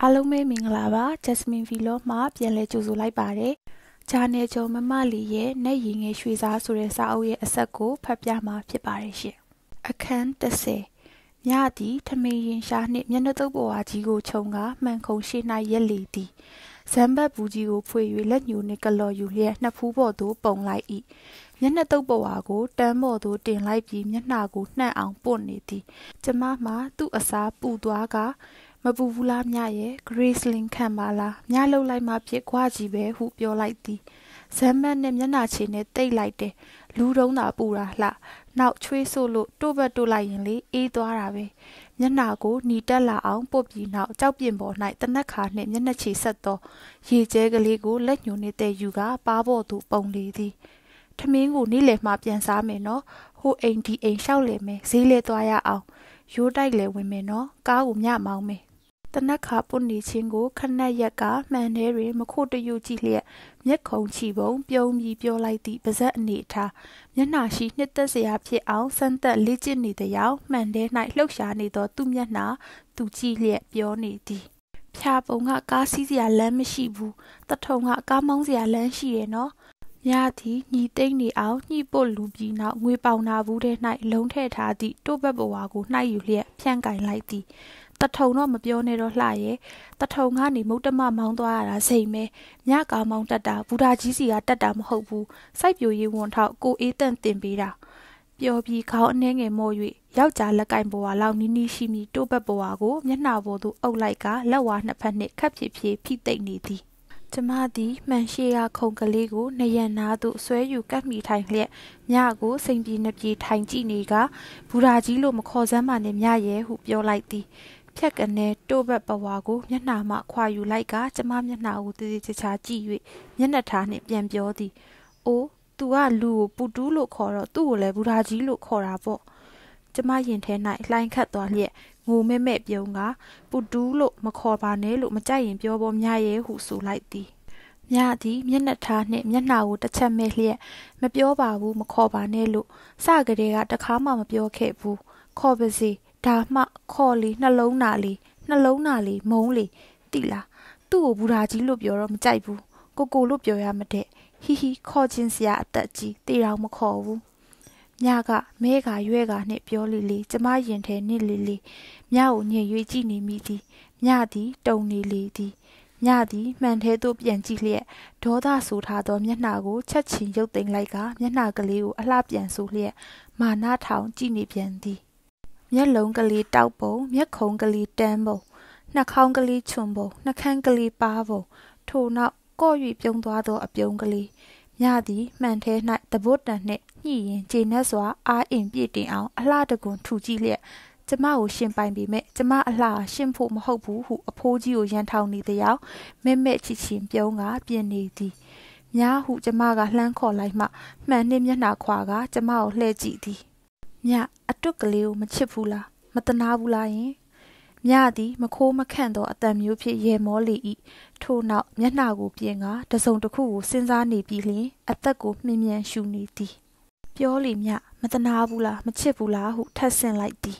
အားလုံးပဲမင်္ဂလာပါ Jasmine Vlog မှာပြန်လည်ကြိုဆိုလိုက်ပါတယ်။ဂျာနယ်ကျော်မမလီရဲ့နက်ရည်ငယ်ရွှေစားဆိုတဲ့စာအုပ်ရဲ့အဆက်ကိုဖတ်ပြမှာဖြစ်ပါတယ်ရှင်။အခန်း30ညသည်ထမင်းရင်ရှားနှင့်မျက်နှာသုပ်ပေါ်ဝါကြီးကိုခြုံကာမှန်ခုံရှိ၌ရက်လေသည်။ဇမ်ဘတ်ဘူးကြီးကိုဖွေ၍လက်ညှိုနှင့်ကလော်ယူလျက်နှစ်ဖူးပေါ်သို့ပုံလိုက်၏။မျက်နှာတုပ်ပေါ်ဝါကိုတန်းပေါ်သို့တင်လိုက်ပြီးမျက်နှာကိုနှံ့အောင်ပွတ်နေသည်။ကျမမှသူ့အစားပူသွားကမပူဘူးလားမြရဲ့ Grace Lin ခံပါလားမြလှုပ်လိုက်မှဖြစ်ခွာကြီးပဲဟုပြောလိုက်သည်ဇမ်းမတ်နဲ့မျက်နှာခြေနဲ့တိတ်လိုက်တယ်လူတုံးသာပူတာလှနောက်ချွေးဆို့လို့တို့ဘက်တို့လိုက်ရင်လေအေးသွားတာပဲမျက်နှာကိုหนีတက်လာအောင်ပုတ်ပြီးနောက်ကြောက်ပြင်းပေါ်၌တနက်ခါနှင့်မျက်နှာခြေဆက်သော ရေကျဲကလေးကိုလက်ညှိုးနှင့်တဲ့ယူကပါပေါ်သို့ပုံလေသည်ထမင်းကိုနေ့လယ်မှပြန်စားမယ်နော်ဟိုအိမ်ဒီအိမ်ရှောက်လေမယ်ဈေးလေသွားရအောင်ရိုးတိုက်လေဝင်မယ်နော်ကားကိုမြမောင်းမယ်တနက်ခါပွန်နေခြင်းကိုခဏရက်ကမှန်ထဲတွင်မခိုတယုတ်ကြည့်လျက်မျက်ခုံချီပုံပြုံးပြီးပြောလိုက်သည့်ပါဇက်အနေထားမျက်နှာရှိနှစ်သက်စရာဖြစ်အောင်စမ်းသက်လေ့ကျင့်နေသရောင်မှန်ထဲ၌လှုပ်ရှားနေသောသူ့မျက်နှာသူကြည့်လျက်ပြောနေသည် ဖြာပုံကကားစီးစရာလမ်းမရှိဘူးတထုံကကားမောင်းစရာလမ်းရှိရဲ့နော်။မြသည်ညီသိမ့်နေအောင်ညှိပို့လူပြီးနောက်ငွေပေါင်နာဘူးထဲ၌လုံထဲ့ထားသည့်တိုးဘက်ဘဝကိုနှိုက်ယူလျက်ဖြန့်ကင်လိုက်သည်။တထုံတော့မပြောနဲ့တော့လှရဲ့တထုံကနေမုတ်တမမောင်းသွားရတာစိမ့်မဲညကာမောင်းတက်တာဘူဒာကြီးစီကတက်တာမဟုတ်ဘူးစိုက်ပြိုရေးဝန်ထောက်ကိုအေးတန့်တင်ပေးတာပျော်ပြီးခေါင်းအနှဲငယ်မော့၍ယောက်ျားလက်ကင်ပေါ်ဝါလောက်နီးနီးရှိမိတိုးဘက်ပေါ်ဝါကိုမျက်နှာပေါ်သို့အုပ်လိုက်ကလက်ဝါနှစ်ဖက်နှင့်ခပ်ဖြည်းဖြည်းဖိသိမ့်နေသည်ကျမသည်မှန်ရှေရခုံကလေးကိုနယံနာသို့ဆွဲယူကပ်မိထိုင်လျက်မြကိုစိန်ပြေနှပြေထိုင်ကြည့်နေကဘူရာကြီးလို့မခေါ်စမ်းပါနဲ့မြရဲ့ဟုပြောလိုက်သည်ဖြက်ကနေတိုးဘက်ပဝါကိုမျက်နှာမှခွာယူလိုက်ကကျမမျက်နှာကိုတည်တည်ချာချာကြည့်၍မျက်နှာထားနှင့်ပြန်ပြောသည်။အိုး तू ကလူကိုပူတူးလို့ခေါ်တော့သူ့ကိုလည်းဘူဒါကြီးလို့ခေါ်တာပေါ့။ကျမရင်ထဲ၌လှိုင်းခတ်သွားလျက်ငိုမဲ့မဲ့ပြုံးကပူတူးလို့မခေါ်ပါနဲ့လို့မကြိုက်ရင်ပြောပေါ်မြရဲဟုဆိုလိုက်သည်။မြသည်မျက်နှာထားနှင့်မျက်နှာကိုတစ်ချက်မဲ့လျက်မပြောပါဘူးမခေါ်ပါနဲ့လို့စကလေးကတခါမှမပြောခဲ့ဘူးခေါ်ပါစေဒါမှခေါ်လေနှလုံးနာလေနှလုံးနာလေမုံလေတိလားသူ့ကိုဘူရာကြီးလို့ပြောတော့မကြိုက်ဘူးကိုကိုလို့ပြောရမတဲ့ဟီဟီခေါ်ချင်းစရာအသက်ကြီးတေတော်မခေါ်ဘူးညကမဲကရွဲကနဲ့ပြောလေလေကျမရင်ထဲနစ်လေလေညကိုညင်ရွေးကြည့်နေမိသည်ညသည် တုံနေလေသည်ညသည်မှန်သေးသို့ပြန်ကြည့်လျက်ဒေါသဆိုထားသောမျက်နှာကိုချက်ချင်းရုပ်သိမ်းလိုက်ကမျက်နှာကလေးကိုအလှပြန်ဆိုလျက်မာနထောင်ကြည့်နေပြန်သည်မျက်လုံးကလေးတောက်ပုံမျက်ခုံးကလေးတန်းပုံနှာခေါင်းကလေးချွန်ပုံနှာခမ်းကလေးပါပုံထို့နောက်ကော့၍ပြုံးသွားသော အပြုံးကလေးမြသည်မှန်ထဲ၌သဘုတ်တန်နှင့်ညှိရင်ခြေနှက်စွာအာအင်ပြည့်တင်အောင်အလှတကွန်ထူကြည့်လျက်ကျမကိုရှင်ပိုင်ပေမဲ့ကျမအလှရှင်းဖို့မဟုတ်ဘူးဟုအဖိုးကြီးကိုရန်ထောင်နေသည်ရောက်မဲ့မဲ့ချီချင်းပြုံးကပြင်နေသည်များဟုကျမကလှမ်းခေါ်လိုက်မှမှန်နှင့်မျက်နှာခွာကကျမကိုလှည့်ကြည့်သည်မြအတွက်ကလေးကိုမချစ်ဘူးလားမတနာဘူးလားယင်မြသည်မခိုးမခန့်သောအတံမျိုးဖြင့်ရေမောလေ၏ထို့နောက်မျက်နှာကိုပြင်ကတစုံတစ်ခုကိုစဉ်းစားနေပြီးလျင်အသက်ကိုမြင်မြန်ရှူနေသည်ပြောလေမြမတနာဘူးလားမချစ်ဘူးလားဟုထပ်ဆင့်လိုက်သည်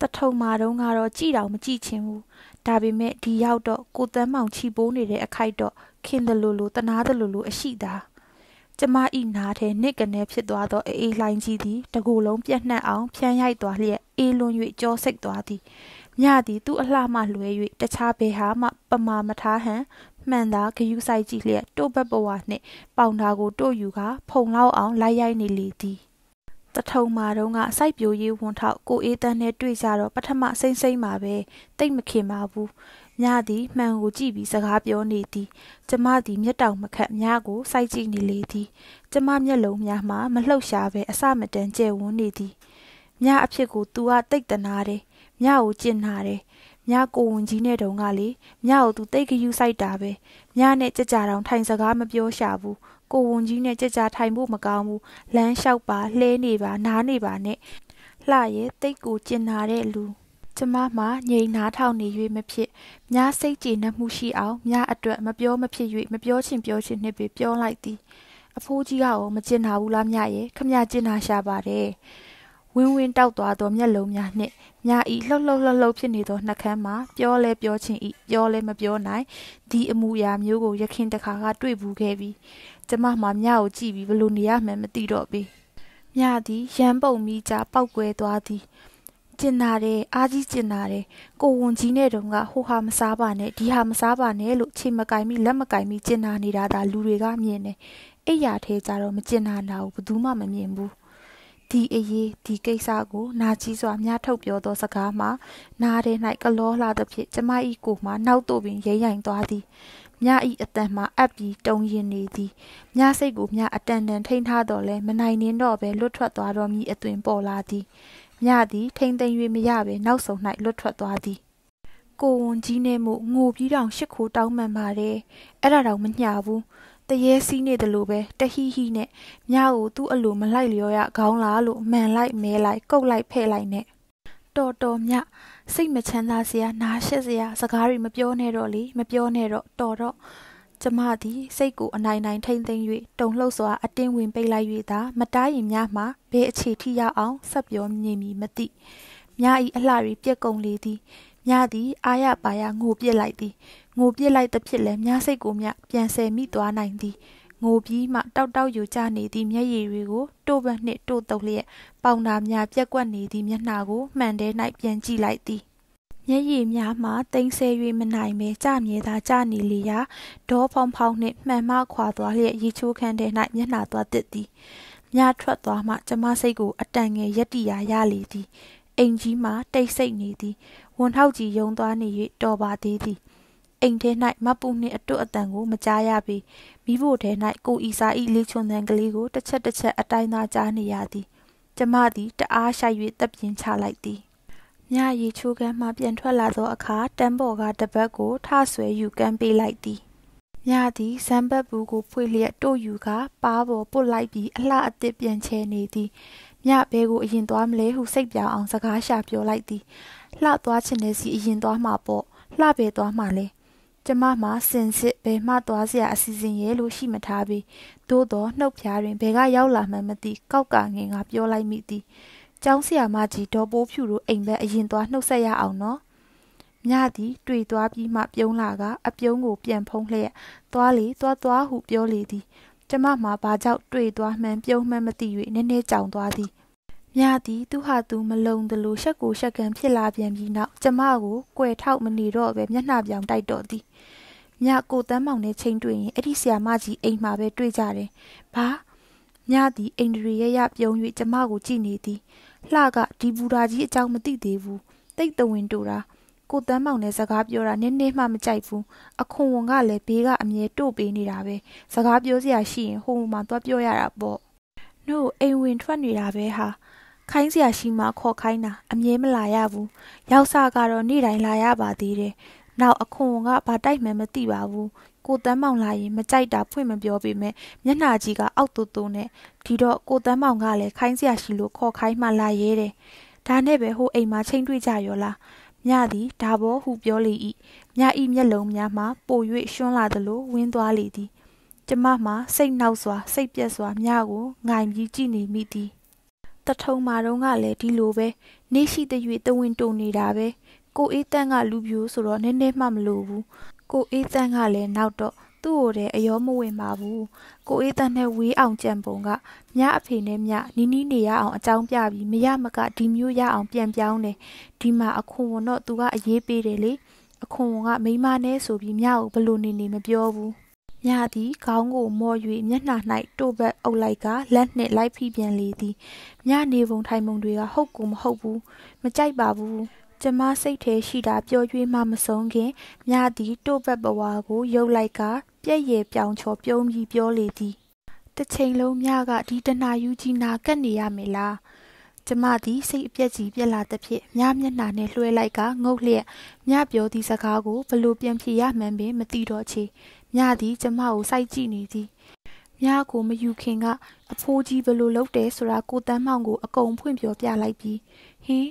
တထုံမာတုံးကတော့ကြည်တောင်မကြည့်ချင်ဘူးဒါပေမဲ့ဒီရောက်တော့ကိုတန်းမောင်ချီပိုးနေတဲ့အခိုက်တော့ခင်တယ်လို့လို့တနာတယ်လို့လို့အရှိသားကျမဤနားထဲနစ်ကနေဖြစ်သွားသောအေးလှိုင်းကြီးသည်တကိုယ်လုံးပြက်နှံ့အောင်ဖြန်းရိုက်သွားလျက်အေးလွန်၍ကြောစိတ်သွားသည်မြသည်သူ့အလှမှလွဲ၍တခြားဘဲဟာမှ ပမာမထားဟန်မှန်သာဂယုစိုက်ကြည့်လျက်တို့ဘက်ဘဝနှင့် ပေါင်သာကိုတို့ယူကဖုံလောက်အောင်လိုက်ရိုက်နေလေသည်တထုံမာတုံးကစိုက်ပြိုရေးဝန်ထောက်ကိုအေးတန်းနဲ့တွေ့ကြတော့ပထမစိမ့်စိမ့်ပါပဲတိတ်မခင်ပါဘူးညသည်မှန်ကိုကြည့်ပြီးစကားပြောနေသည် ကျမသည်မျက်တောင်မခတ်ညကိုစိုက်ကြည့်နေလေသည် ကျမမျက်လုံးများမှာမလှုပ်ရှားပဲအစမတန်ကျဲဝန်းနေသည်ညအဖြစ်ကိုသူကတိတ်တနာတယ်ညကိုကျင်နာတယ်မြကိုဝင်ကြီးနဲ့တုံကလေမြကိုသူတိတ်ခယူဆိုင်တာပဲမြနဲ့ကြကြတောင်ထိုင်စကားမပြောရှာဘူးကိုဝင်ကြီးနဲ့ကြကြထိုင်ဖို့မကောင်းဘူးလမ်းလျှောက်ပါလှဲနေပါနားနေပါနဲ့လှရဲ့တိတ်ကိုကျင်နာတဲ့လူကျမမှာငြိမ်နားထောင်နေ၍မဖြစ်များစိတ်ကြည်နှမှုရှိအောင်များအတွက်မပြောမဖြစ်၍မပြောချင်ပြောချင်နှစ်ပေပြောလိုက်သည်အဖိုးကြီးကရော မကျင်နာဘူးလားမြရဲ့ခမရကျင်နာရှာပါတယ်ဝင်းဝင်းတောက်သွားသောမျက်လုံးများနှင့်မြဤလှုပ်လှုပ်လှုပ်လှုပ်ဖြစ်နေသောနှာခမ်းမှာပြောလဲပြောချင်ဤပြောလဲမပြောနိုင်ဒီအမူအရာမျိုးကိုရခင်တခါကတွေ့ဘူးခဲ့ပြီးကျမမှာမြကိုကြည့်ပြီးဘလို့နေရမှန်းမသိတော့ပေမြသည်ရန်ပုံမိကြပောက်ကွဲသွားသည်ကျင်နာတယ်အားကြီးကျင်နာတယ်ကိုဝန်ကြီးနဲ့တုံးကဟိုဟာမစားပါနဲ့ဒီဟာမစားပါနဲ့လို့ချိန်မကင်မိလက်မကင်မိကျင်နာနေတာဒါလူတွေကမြင်တယ်အိယာထဲကြတော့မကျင်နာတာကိုဘယ်သူမှမမြင်ဘူးဒီအရေးဒီကိစ္စကိုနာကြီးစွာများထုတ်ပြောသော စကားမှာနားထဲ၌ကလောလှသဖြင့်ကျမ၏ကိုမှနောက်သို့ပင်ရိမ့်ရိုင်သွားသည်မြဤအတန်မှာအပ်ပြီးတုံရင်နေသည်မြစိတ်ကိုမြအတန်တန်ထိန်ထားတော်လဲမနိုင်နှင်းတော့ပဲလွတ်ထွက်သွားတော်မူအသွင်ပေါ်လာသည်မြသည်ထိမ့်သိမ်၍မရဘဲနောက်ဆုံး၌လွတ်ထွက်သွားသည်ကိုဝန်ကြီးနဲ့မို့ငိုပြီးတောင်ရှ िख ိုးတောင်းမှန်ပါတယ်အဲ့ဒါတော့မညှဘူးတရေစီးနေတယ်လို့ပဲတဟိဟိနဲ့မြကိုသူ့အလိုမလိုက်လျော်ရခေါင်းလားလို့မှန်လိုက်မဲလိုက်ကုတ်လိုက်ဖဲ့လိုက်နဲ့တော်တော်မြစိတ်မချမ်းသာစရာနားရှက်စရာစကားတွေမပြောနဲ့တော့လေမပြောနဲ့တော့တော်တော့ကျမသည်စိတ်ကိုအနိုင်နိုင်ထိမ့်သိမ့်၍တုန်လှုပ်စွာ အတင်းဝင်ပိတ်လိုက်၍သာ မတားရင်များမှဘဲအခြေထိရောက်အောင်ဆက်ပြောမြင်မီမသိမြားဤအလှရီပြက်ကုန်လေသည်မြားသည် အာရပါရငိုပြစ်လိုက်သည်ငိုပြစ်လိုက်သဖြင့်လည်းမြားစိတ်ကိုမြပြန်ဆယ်မိသွားနိုင်သည်ငိုပြီးမှတောက်တောက်ယူကျနေသည့်မျက်ရည်တွေကိုတိုးပတ်နှင့်တိုးတုပ်လျက်ပေါင်နာများပြက်ကွက်နေသည့်မျက်နှာကိုမှန်တဲ့၌ပြန်ကြည့်လိုက်သည်မျက်ရည်များမှတိမ်ဆဲ၍မနိုင်ပဲကြမြဲသာကြနေလေရာဒေါဖောင်ဖောင်နှင့်မှန်မခွာသွားလျက်ရီချိုးခန်းထဲ၌မျက်နှာသွားတစ်သည်။မြထွက်သွားမှ ကျမစိတ်ကို အတန်ငယ်ရက်တီရာရလေသည်။အိမ်ကြီးမှတိတ်ဆိတ်နေသည်။ဝန်ထောက်ကြီးယုံသွားနေ၍တော်ပါသေးသည်။အိမ်ထဲ၌မပူနှင့်အတွတ်အတန်ကိုမကြားရပေမိဖို့ထဲ၌ကိုဤစာဤလေးချွန်တန်ကလေးကိုတစ်ချက်တစ်ချက်အတိုင်းသာကြားနေရသည်။ကျမသည်တအားရှိုက်၍တပ်ပြင်းချလိုက်သည်။ညရီချိုးကမ်းမှပြန်ထွက်လာသောအခါတန်ပေါ်ကတပတ်ကိုထဆွဲယူကမ်းပေးလိုက်သည်။ညသည်ဇမ်ဘတ်ဘူးကိုဖွေလျက် တို့ယူကပါပေါ်ပုတ်လိုက်ပြီးအလှအသစ်ပြန်ချဲနေသည်။ညဘဲကိုအရင်သွားမလဲဟုစိတ်ပြောင်းအောင်စကားရှာပြောလိုက်သည်။လှသွားချင်တဲ့စီအရင်သွားမှာပေါ့။လှဘဲသွားမှာလဲ။ကျမမှာစင်စစ်ဘယ်မှသွားစရာအစီအစဉ်ရဲ့လို့ရှိမထားပြီ။သို့တော့နှုတ်ဖျားတွင်ဘယ်ကရောက်လာမှမသိကောက်ကငင်ကပြောလိုက်မိသည်။ကျောင်းဆရာမကြီးဒေါ်ပိုးဖြူတို့အိမ်ဘက်အရင်သွားနှုတ်ဆက်ရအောင်နော်။မြသည်တွေ့သွားပြီးမှပြုံးလာကအပြုံးကိုပြန်ဖုံးလျက်သွားလေသွားသွားဟုပြောလေသည်။ကျမမှာဘာကြောင့်တွေ့သွားမှန်းပြုံးမှန်းမသိ၍နည်းနည်းကြောင်သွားသည်။မြသည်သူဟာသူမလုံသလိုရှက်ကိုရှက်ကန်ဖြစ်လာပြန်ပြီးနောက်ကျမကိုကြွယ်ထောက်မနေတော့ပဲမျက်နှာပြောင်တိုက်တော့သည်။မြကိုတန်းမောင်နဲ့ချိန်တွေ့ရင်အဲ့ဒီဆရာမကြီးအိမ်မှာပဲတွေ့ကြတယ်။ဘာညသည်အိန္ဒြေရရပြုံး၍ကျမကိုကြည့်နေသည်လှကဒီဘူရာကြီးအကြောင်းမသိသေးဘူးတိတ်တဝင်းတူတာကိုတန်းမောင်နဲ့စကားပြောတာနည်းနည်းမှမကြိုက်ဘူးအခွန်ဝန်ကလည်းဘေးကအမြဲတို့ပေးနေတာပဲစကားပြောစရာရှိရင်ဟိုမှာသွားပြောရတာပေါ့နှုတ်အိမ်ဝင်ထွက်နေတာပဲဟာခိုင်းစရာရှိမှခေါ်ခိုင်းတာအမြဲမလာရဘူးရောက်စကတော့နေ့တိုင်းလာရပါသေးတယ်နောက်အခွန်ကဘာတိုက်မှန်းမသိပါဘူးကိုတန်းမောင်လာရင်မကြိုက်တာဖွင့်မပြောပေမဲ့မျက်နှာကြီးကအောက်တူတူနဲ့ဒီတော့ကိုတန်းမောင်ကလည်းခိုင်းစရာရှိလို့ခေါ်ခိုင်းမှလာရဲတယ်ဒါနဲ့ပဲဟိုအိမ်မှာချိန်တွေ့ကြရောလားမြသည်ဒါဘောဟုပြောလေ၏မြဤမျက်လုံးများမှာပို၍ရွှန်းလာသလိုဝင်းသွားလေသည်ကျမမှာစိတ်နှောက်စွာစိတ်ပြက်စွာမြကိုငိုင်ပြီးကြည့်နေမိသည်တထုံမာတုံးကလည်းဒီလိုပဲနေရှိတဲ့၍တဝင်းတုံနေတာပဲကိုအေးတန့်ကလူပြိုဆိုတော့နည်းနည်းမှမလိုဘူးကိုအေးတန်ကလည်းနောက်တော့သူ့ကိုယ်တည်းအယောမဝင်ပါဘူးကိုအေးတန်နဲ့ဝေးအောင်ကြံပုံကမြအဖေနဲ့မြနီးနီးနေရအောင်အကြောင်းပြပြီးမရမကဒီမျိုးရအောင်ပြန်ပြောင်းတယ်ဒီမှာအခွန်ဝန်တော့သူကအရေးပေးတယ်လေအခွန်ဝန်ကမိမနဲ့ဆိုပြီးမြကိုဘလို့နေနေမပြောဘူးညသည်ခေါင်းကိုမော်၍မျက်နှာ၌တို့ဘက်အုပ်လိုက်ကလက်နှင့်လိုက်ဖိပြန်လေသည်ညနေပုံထိုင်ပုံတွေကဟုတ်ကူမဟုတ်ဘူးမကြိုက်ပါဘူးကျမစိတ်ထဲရှိတာပြော၍မှမဆုံးခင်မြသည်တို့ဘက်ဘဝကို ရုပ်လိုက်ကပြက်ရည်ပြောင်ချော်ပြုံးပြီးပြောလေသည်တစ်ချိန်လုံးမြကဒီတနာယူကြီးနာကပ်နေရမေလားကျမသည်စိတ်အပြက်ကြီးပြက်လာသဖြင့်မြမျက်နှာနှင့်လွှဲလိုက်ကငုတ်လျက်မြပြောသည့်စကားကိုဘလို့ပြန်ဖြေရမှန်းပင်မသိတော့ချေမြသည်ကျမကိုစိုက်ကြည့်နေသည်မြကိုမယူခင်ကအဖိုးကြီးဘလို့လှုပ်တယ်ဆိုတာကိုတန်းမောင်ကိုအကုန်ဖွင့်ပြောပြလိုက်ပြီးဟင်း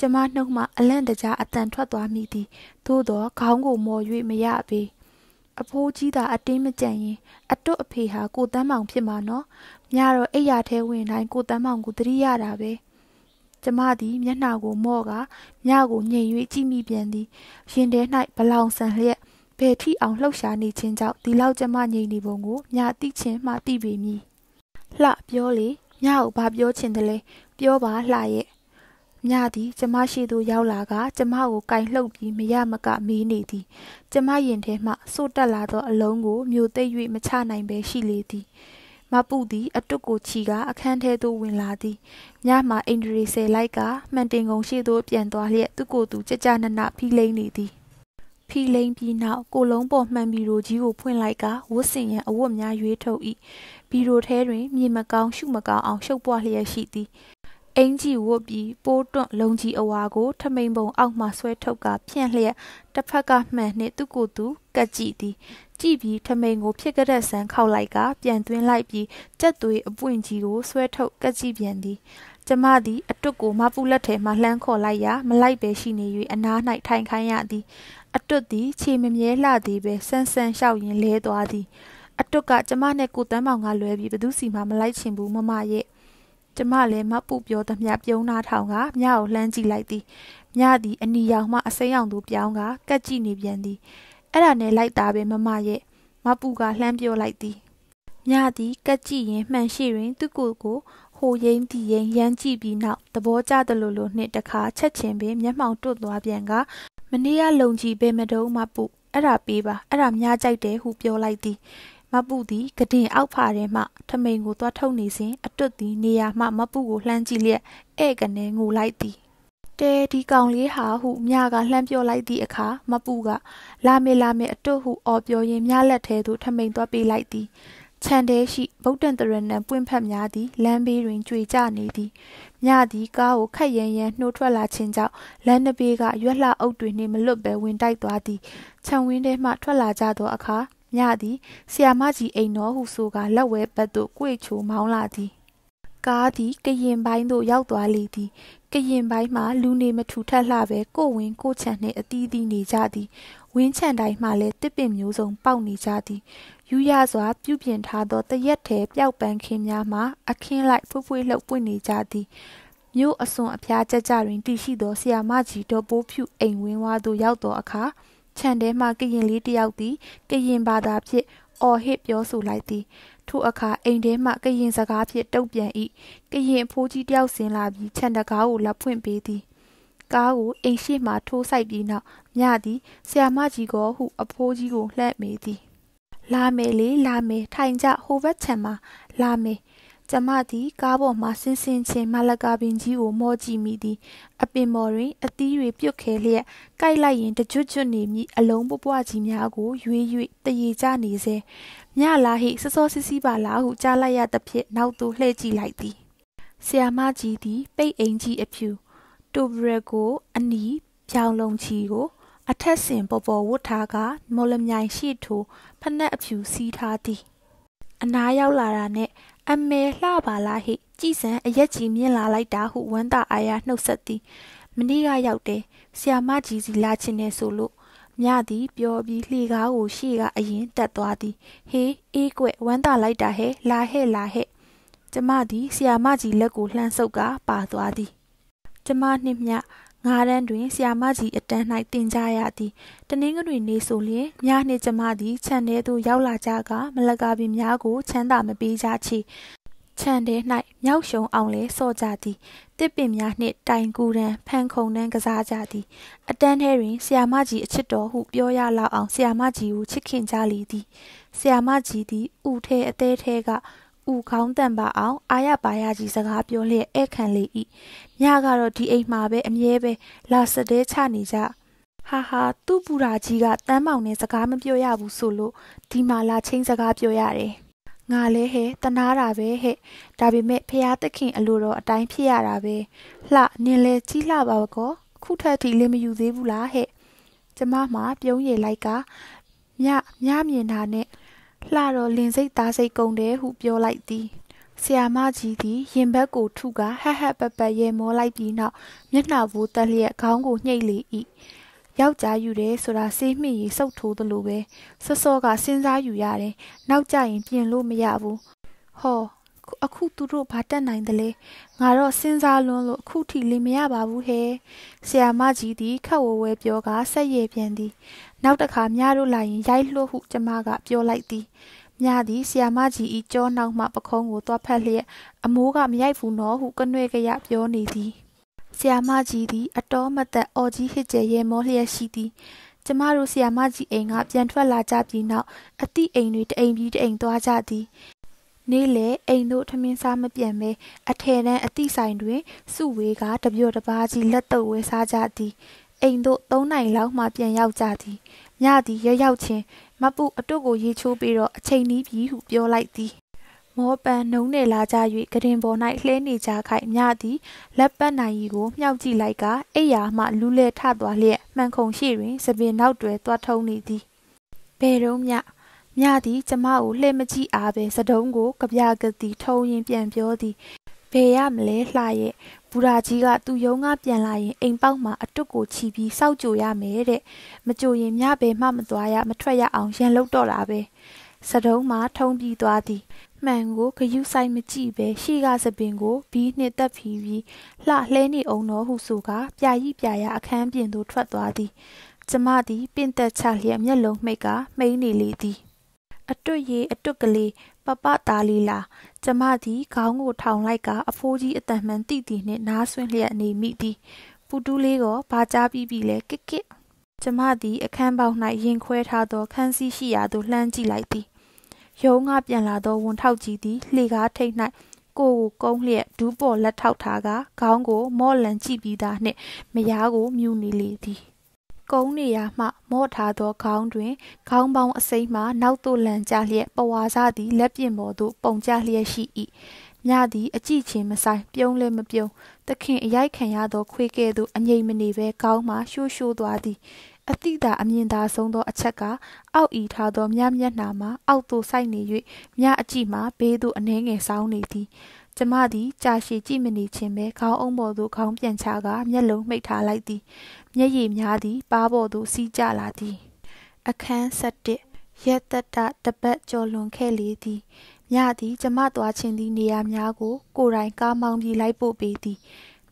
ကျမနှုတ်မှအလန့်တကြားအတန်ထွက်သွားမိသည်သို့သောခေါင်းကိုမော်၍မရပေအဖိုးကြီးသာအတင်းမကြံရင် အတွတ်အဖေဟာကိုတန်းမောင်ဖြစ်မှာနော်။ညတော့အိယာထဲဝင်တိုင်းကိုတန်းမောင်ကိုတရိရတာပဲ။ကျမသည် မျက်နှာကိုမော့ကညကိုညင်၍ကြည့်မိပြန်သည်။ရင်ထဲ၌ဗလောင်ဆန်လျက်ဘယ်ထိအောင်လှုပ်ရှားနေခြင်းကြောင့်ဒီလောက်ကျမညင်နေပုံကိုညတိချင်းမှတိပေမည်။လှပြောလေညကိုဘာပြောချင်တယ်လဲ။ပြောပါလှရဲ့။မြသည်ကျမရှိသူရောက်လာက ကျမကိုကင်လှုပ်ပြီးမရမကမီးနေသည်ကျမရင်ထဲမှစို့တက်လာသော အလုံးကို မြို့သိမ့်၍မချနိုင်ပဲရှိလေသည်မပုသည် အတုကိုချီကအခန်းထဲသို့ဝင်လာသည်ညမှာအင်ဒရီဆယ်လိုက်ကမှန်တင်ကုန်ရှိသို့ပြန်သွားလျက်သူ့ကိုယ်သူကြကြနနဖိလိမ့်နေသည်ဖိလိမ့်ပြီးနောက်ကိုလုံးပေါ်မှန်ဘီရိုကြီးကိုဖွင့်လိုက်ကဝတ်ဆင်ရန်အဝတ်များရွေးထုတ်၏ဘီရိုထဲတွင် မြေမကောင်းရှုမကောင်းအောင်ရှုပ်ပွားလျက်ရှိသည်အင်ကြီးဝတ်ပြီးပိုးတွန့်လုံကြီးအဝါကိုထမိန်ပုံအောက်မှဆွဲထုတ်ကဖြန့်လျက်တစ်ဖက်ကမှန်နှင့်သူ့ကိုယ်သူကက်ကြည့်သည်ကြည့်ပြီးထမိန်ကိုဖြစ်ကြတဲ့ဆန်ခောက်လိုက်ကပြန်သွင်းလိုက်ပြီးကြက်သွေးအပွင့်ကြီးကိုဆွဲထုတ်ကက်ကြည့်ပြန်သည်ကျမသည်အတွတ်ကိုမပူလက်ထဲမှလှမ်းခေါ်လိုက်ရာမလိုက်ပဲရှိနေ၍အနား၌ထိုင်ခိုင်းရသည်အတွတ်သည်ခြေမမြဲလှသည်ပဲဆန်းဆန်းလျှောက်ရင်းလဲသွားသည်အတွတ်ကကျမနဲ့ကိုတန်းမောင်ကလွဲပြီးဘသူစီမှမလိုက်ချင်ဘူးမမရဲ့ကျမလည်းမပူပြောသမျှပြုံးနှားထောင်ကမြကိုလှမ်းကြည့်လိုက်သည်မြသည်အနီရောင်မှအစိမ်းအောင်သူပြောင်းကကက်ကြည့်နေပြန်သည်အဲ့ဒါနဲ့လိုက်တာပဲမမရဲ့မပူကလှမ်းပြောလိုက်သည်မြသည်ကက်ကြည့်ရင်မှန်ရှိရင်သူ့ကိုယ်ကိုဟိုရင်းဒီရင်းရမ်းကြည့်ပြီးနောက်သဘောကျတယ်လို့လို့နှစ်တခါချက်ချင်းပဲမျက်မှောင်တွတ်သွားပြန်ကမနေ့ကလုံကြီးပဲမတုံးမပူအဲ့ဒါပေးပါအဲ့ဒါမြကြိုက်တယ်ဟုပြောလိုက်သည်မပုသည်ကဒင်အောက်ဖာထဲမှ ထမိန်ကိုသွားထုတ်နေစဉ်အတွတ်သည်နေရာမှမပုကိုလှမ်းကြည့်လျက်ဧကနေငိုလိုက်သည်တဲဒီကောင်လေးဟာဟုမြကလှမ်းပြောလိုက်သည့်အခါမပုကလာမေလာမေအတွတ်ဟုအော်ပြောရင်းမြလက်ထဲသို့ထမိန်သွားပေးလိုက်သည်ခြံထဲရှိဗုဒ္ဓံတရဏံပွင့်ဖက်များသည်လမ်းဘေးတွင်ကြွေကျနေသည်မြသည်ကားကိုခက်ရန်ရန်နှိုးထွက်လာခြင်းကြောင့်လမ်းတစ်ဘေးကရွက်လှအုပ်တွေနှင့်မလွတ်ပဲဝင်တိုက်သွားသည်ခြံဝင်းထဲမှထွက်လာကြသောအခါမြသည်ဆီယာမကြီးအိမ်တော်ဟုဆိုကလက်ဝဲဘက်သို့ကြွေချိုမောင်းလာသည် ကားသည် ကရင်ပိုင်းသို့ရောက်သွားလေသည်ကရင်ပိုင်းမှလူနေမထူထပ်လှပဲကိုဝင်းကိုချန်နှင့်အသီးသီးနေကြသည်ဝင်းချန်တိုင်းမှလည်းတစ်ပင်မျိုးစုံပေါက်နေကြသည်ယူရစွာပြုပြင်ထားသောတရက်ထဲပျောက်ပန်းခင်းများမှအခင်းလိုက်ဖွေးဖွေးလှုပ်ပွင့်နေကြသည်မြို့အစွန်အဖျားကြကြတွင်တည်ရှိသောဆီယာမကြီးဒေါ်ပိုးဖြူအိမ်ဝင်းဝါသို့ရောက်သောအခါခြံထဲမှကရင်လေးတယောက်သည်ကရင်ဘာသာဖြင့်အော်ဟစ်ပြောဆိုလိုက်သည်ထို့အခါအိမ်ထဲမှကရင်စကားဖြင့်တုံ့ပြန်၏ကရင်ဖိုးကြီးတယောက်ဆင်းလာပြီးခြံတကားကိုလက်ဖွင့်ပေးသည်ကားကိုအိမ်ရှိမှထိုးဆိုင်ပြီးနောက်မြသည်ဆ ्या မကြီးကောဟုအဖိုးကြီးကိုလှမ်းမေးသည် လာမယ်လေလာမယ်ထိုင်ကြဟိုဘက်ခြံမှာလာမယ်ကျမသည်ကားပေါ်မှဆင်းဆင်းချင်းမလကာပင်ကြီးကို မောကြည့်မိသည် အပင်ပေါ်တွင် အသီး၍ပြုတ်ခဲလျက်ကြိုက်လိုက်ရင်တကျွတ်ကျွတ်နေမည်အလုံးပွပွားကြီးများကိုရွေး၍တရေကျနေစေမြလာဟိစစောစီစီပါလားဟု ကြားလိုက်ရသဖြင့်နောက်သို့လှည့်ကြည့်လိုက်သည်ဆရာမကြီးသည်ပိတ်အိမ်ကြီးအဖြူတိုဘရက်ကို အနီးပြောင်လုံးချီကို အထက်ဆင်ပေါ်ပေါ်ဝတ်ထားကမော်လမြိုင်ရှိထိုဖနက်အဖြူစီးထားသည်အနားရောက်လာတာနဲ့အမေလှပါလားဟိကြည်စံအရက်ကြီးမြင်လာလိုက်တာဟုဝမ်းသာအားရနှုတ်ဆက်သည် မနေ့ကရောက်တယ်ဆရာမကြီးစီလာချင်တယ်ဆိုလို့မြသည်ပြောပြီးလှေကားကိုရှေ့ကအရင်တက်သွားသည် ဟေးအေးကွက်ဝမ်းသာလိုက်တာဟဲ့လာဟဲ့လာဟဲ့ကျမသည်ဆရာမကြီးလက်ကိုလှမ်းဆုပ်ကပါသွားသည် ကျမနှင့်မျှငါးတန်းတွင်ဆီယာမကြီးအတန်း၌တင်ကြရသည်တနင်္ဂနွေနေ့ဆိုလျင်မြနှင့်ကျမသည်ခြံထဲသို့ရောက်လာကြကမလကာပင်များကိုချမ်းသာမပေးကြချေခြံထဲ၌မြောက်ရှုံအောင်လဲစော့ကြသည်တစ်ပင်များနှင့်တိုင်ကူတန်းဖန်ခုံတန်းကစားကြသည် အတန်းထဲတွင်ဆီယာမကြီးအချစ်တော်ဟုပြောရလောက်အောင်ဆီယာမကြီးကိုချစ်ခင်ကြလေသည်ဆီယာမကြီးသည်ဥထဲအသေးထဲကဥခေါင်းတန်ပါအောင်အာရပါရကြီးစကားပြောလျက်ဧခံလေ၏ညကတော့ဒီအိမ်မှာပဲအမြဲပဲလာစတဲ့ချနေကြဟာဟာသူ့ပူရာကြီးကတန်းမောင်နဲ့စကားမပြောရဘူးဆိုလို့ဒီမှာလာချင်းစကားပြောရတယ်ငါလဲဟဲတနာတာပဲဟဲ့ဒါပေမဲ့ဖရာသခင်အလိုတော်အတိုင်းဖြစ်ရတာပဲလှနင်လဲကြီးလှပါကော ခုထက်ထိလင်းမယူသေးဘူးလားဟဲ့ကျမမှပြုံးရည်လိုက်ကမြမြမြင်တာနဲ့လှတော့လင်စိတ်သားစိတ်ကုန်တယ်ဟုပြောလိုက်သည်ဆရာမကြီးသည်ရင်ဘက်ကိုထုကဟဟပပရဲမောလိုက်ပြီးနောက်မျက်နှာဘိုးတက်လျက်ခေါင်းကိုညှိတ်လေ၏ယောက်ျားယူတယ်ဆိုတာစေးမိရေးစုပ်ထိုးသလိုပဲစောစောကစဉ်းစားယူရတယ်နောက်ကျရင်ပြင်လို့မရဘူးဟောအခုသူတို့ဘာတက်နိုင်သလဲငါတော့စဉ်းစားလွန်းလို့အခုထိလင်မရပါဘူးဟဲ့ဆရာမကြီးသည်ခက်ဝဲဝဲပြောကဆက်ရပြန်သည်နောက်တစ်ခါမြတို့လာရင်ရိုက်လှုပ်ဟုကျမကပြောလိုက်သည်မြသည်ဆီယာမကြီးဤကြောနှောက်မှပခုံးကိုသွားဖက်လျက်အမိုးကမရိုက်ဘူးနော်ဟုကနှွေကြရပြောနေသည်ဆီယာမကြီးသည်အတော်မသက်အော်ကြီးဟစ်ကြဲရဲမောလျက်ရှိသည် ကျမတို့ဆီယာမကြီးအိမ်ကပြန်ထွက်လာကြပြီးနောက်အသည့်အိမ်တွေတအိမ်ပြီးတအိမ်သွားကြသည် နေ့လယ်အိမ်တို့ထမင်းစားမပြန်ပဲအထယ်တန်းအသည့်ဆိုင်တွင် စုဝေးကတပြိုတပါးကြီးလက်တုပ်ဝဲစားကြသည်အိမ်သို့၃နိုင်လောက်မှပြန်ရောက်ကြသည်ညသည်ရရောက်ချင်းမပု အတုကိုရေချိုးပြီးတော့အချိန်နီးပြီဟုပြောလိုက်သည်မောပန်နှုံးနေလာကြ၍ကရင်ပေါ်၌လှဲနေကြခိုက်မြသည် လက်ပတ်နိုင်ရီကိုမြှောက်ကြည့်လိုက်ကအိယာမှလူလဲထသွားလျက်မှန်ခုံရှိတွင်စပင်နောက်တွယ်သွားထုံနေသည်ဘယ်တော့မြမြသည်ကျမကိုလှဲမကြည့်အားပဲစတုံးကိုကြပြကတိထုံရင်ပြန်ပြောသည်ဘယ်ရမလဲလှရဲ့ဘူရာကြီးကသူ့ယုံကပြန်လာရင်အိမ်ပေါက်မှာအတုတ်ကိုချီပြီးစောက်ကြိုရမယ်တဲ့မကြိုရင်မြဘယ်မှမသွားရမထွက်ရအောင်ရန်လုတ်တော့တာပဲစတုံးမှာထုံးပြီးသွားသည်မှန်ကိုဂယုဆိုင်မကြည့်ပဲရှီကစပင်ကိုဘီးနှစ်တက်ဖြီးပြီးလှလှဲနေအောင်တော့ဟုဆိုကပြာကြီးပြာရအခန်းပြင်သို့ထွက်သွားသည်ကျမသည်ပင့်သက်ချလျက်မျက်လုံးမှိတ်ကမှိန်နေလေသည်အတွတ်ရေအတွတ်ကလေးပပတာလီလာကျမသည်ခေါင်းကိုထောင်လိုက်ကအဖိုးကြီးအတန်မှန်တိတိနှင့်နားဆွင့်လျက်နေမိသည်ပူတူးလေးကိုဘာကြားပြီးပြီလဲကစ်ကစ်ကျမသည်အခန်းပေါက်၌ရင်ခွဲထားသောခန်းစည်းရှိရာသို့လှမ်းကြည့်လိုက်သည်ရုံးကပြန်လာသောဝန်ထောက်ကြီးသည်လှေကားထိတ်၌ကိုကိုကုန်းလျက်ဒူးပေါ်လက်ထောက်ထားကခေါင်းကိုမော့လန်ကြည့်ပြီးသားနှင့်မယားကိုမြူနေလေသည်ကုန်းနေရာမှမော့ထားသောခေါင်းတွင်ခေါင်းပေါင်းအစိမ့်မှနောက်သို့လန်ကျလျက်ပဝါစသည်လက်ပြင်ပေါ်သို့ပုံကျလျက်ရှိ၏မြသည်အကြည့်ချင်းမဆိုင်ပြုံးလည်းမပြုံးသခင်အရိုက်ခံရသော ခွေးကဲ့သို့အငြိမ်မနေဘဲခေါင်းမှရှိုးရှိုးသွားသည်အတိတာအမြင်သာဆုံးသောအချက်ကအောက်ဤထားသောမြမျက်နှာမှာအောက်သို့စိုက်နေ၍မြအကြည့်မှာဘေးသို့အနှဲငယ်ဆောင်းနေသည်ကျမသည်ကြာရှည်ကြည့်မနေခြင်းပဲခေါင်းအုံပေါ်သို့ခေါင်းပြန်ချကမျက်လုံးမှိတ်ထားလိုက်သည် မျက်ရည်များသည်ပါးပေါ်သို့စီးကျလာသည် အခန်း7ရက်တတတပတ်ကျော်လွန်ခဲ့လေသည်ညသည်ကျမသွားခြင်းသည့်နေရာများကို ကိုယ်တိုင်ကားမောင်းပြီးလိုက်ပို့ပေးသည်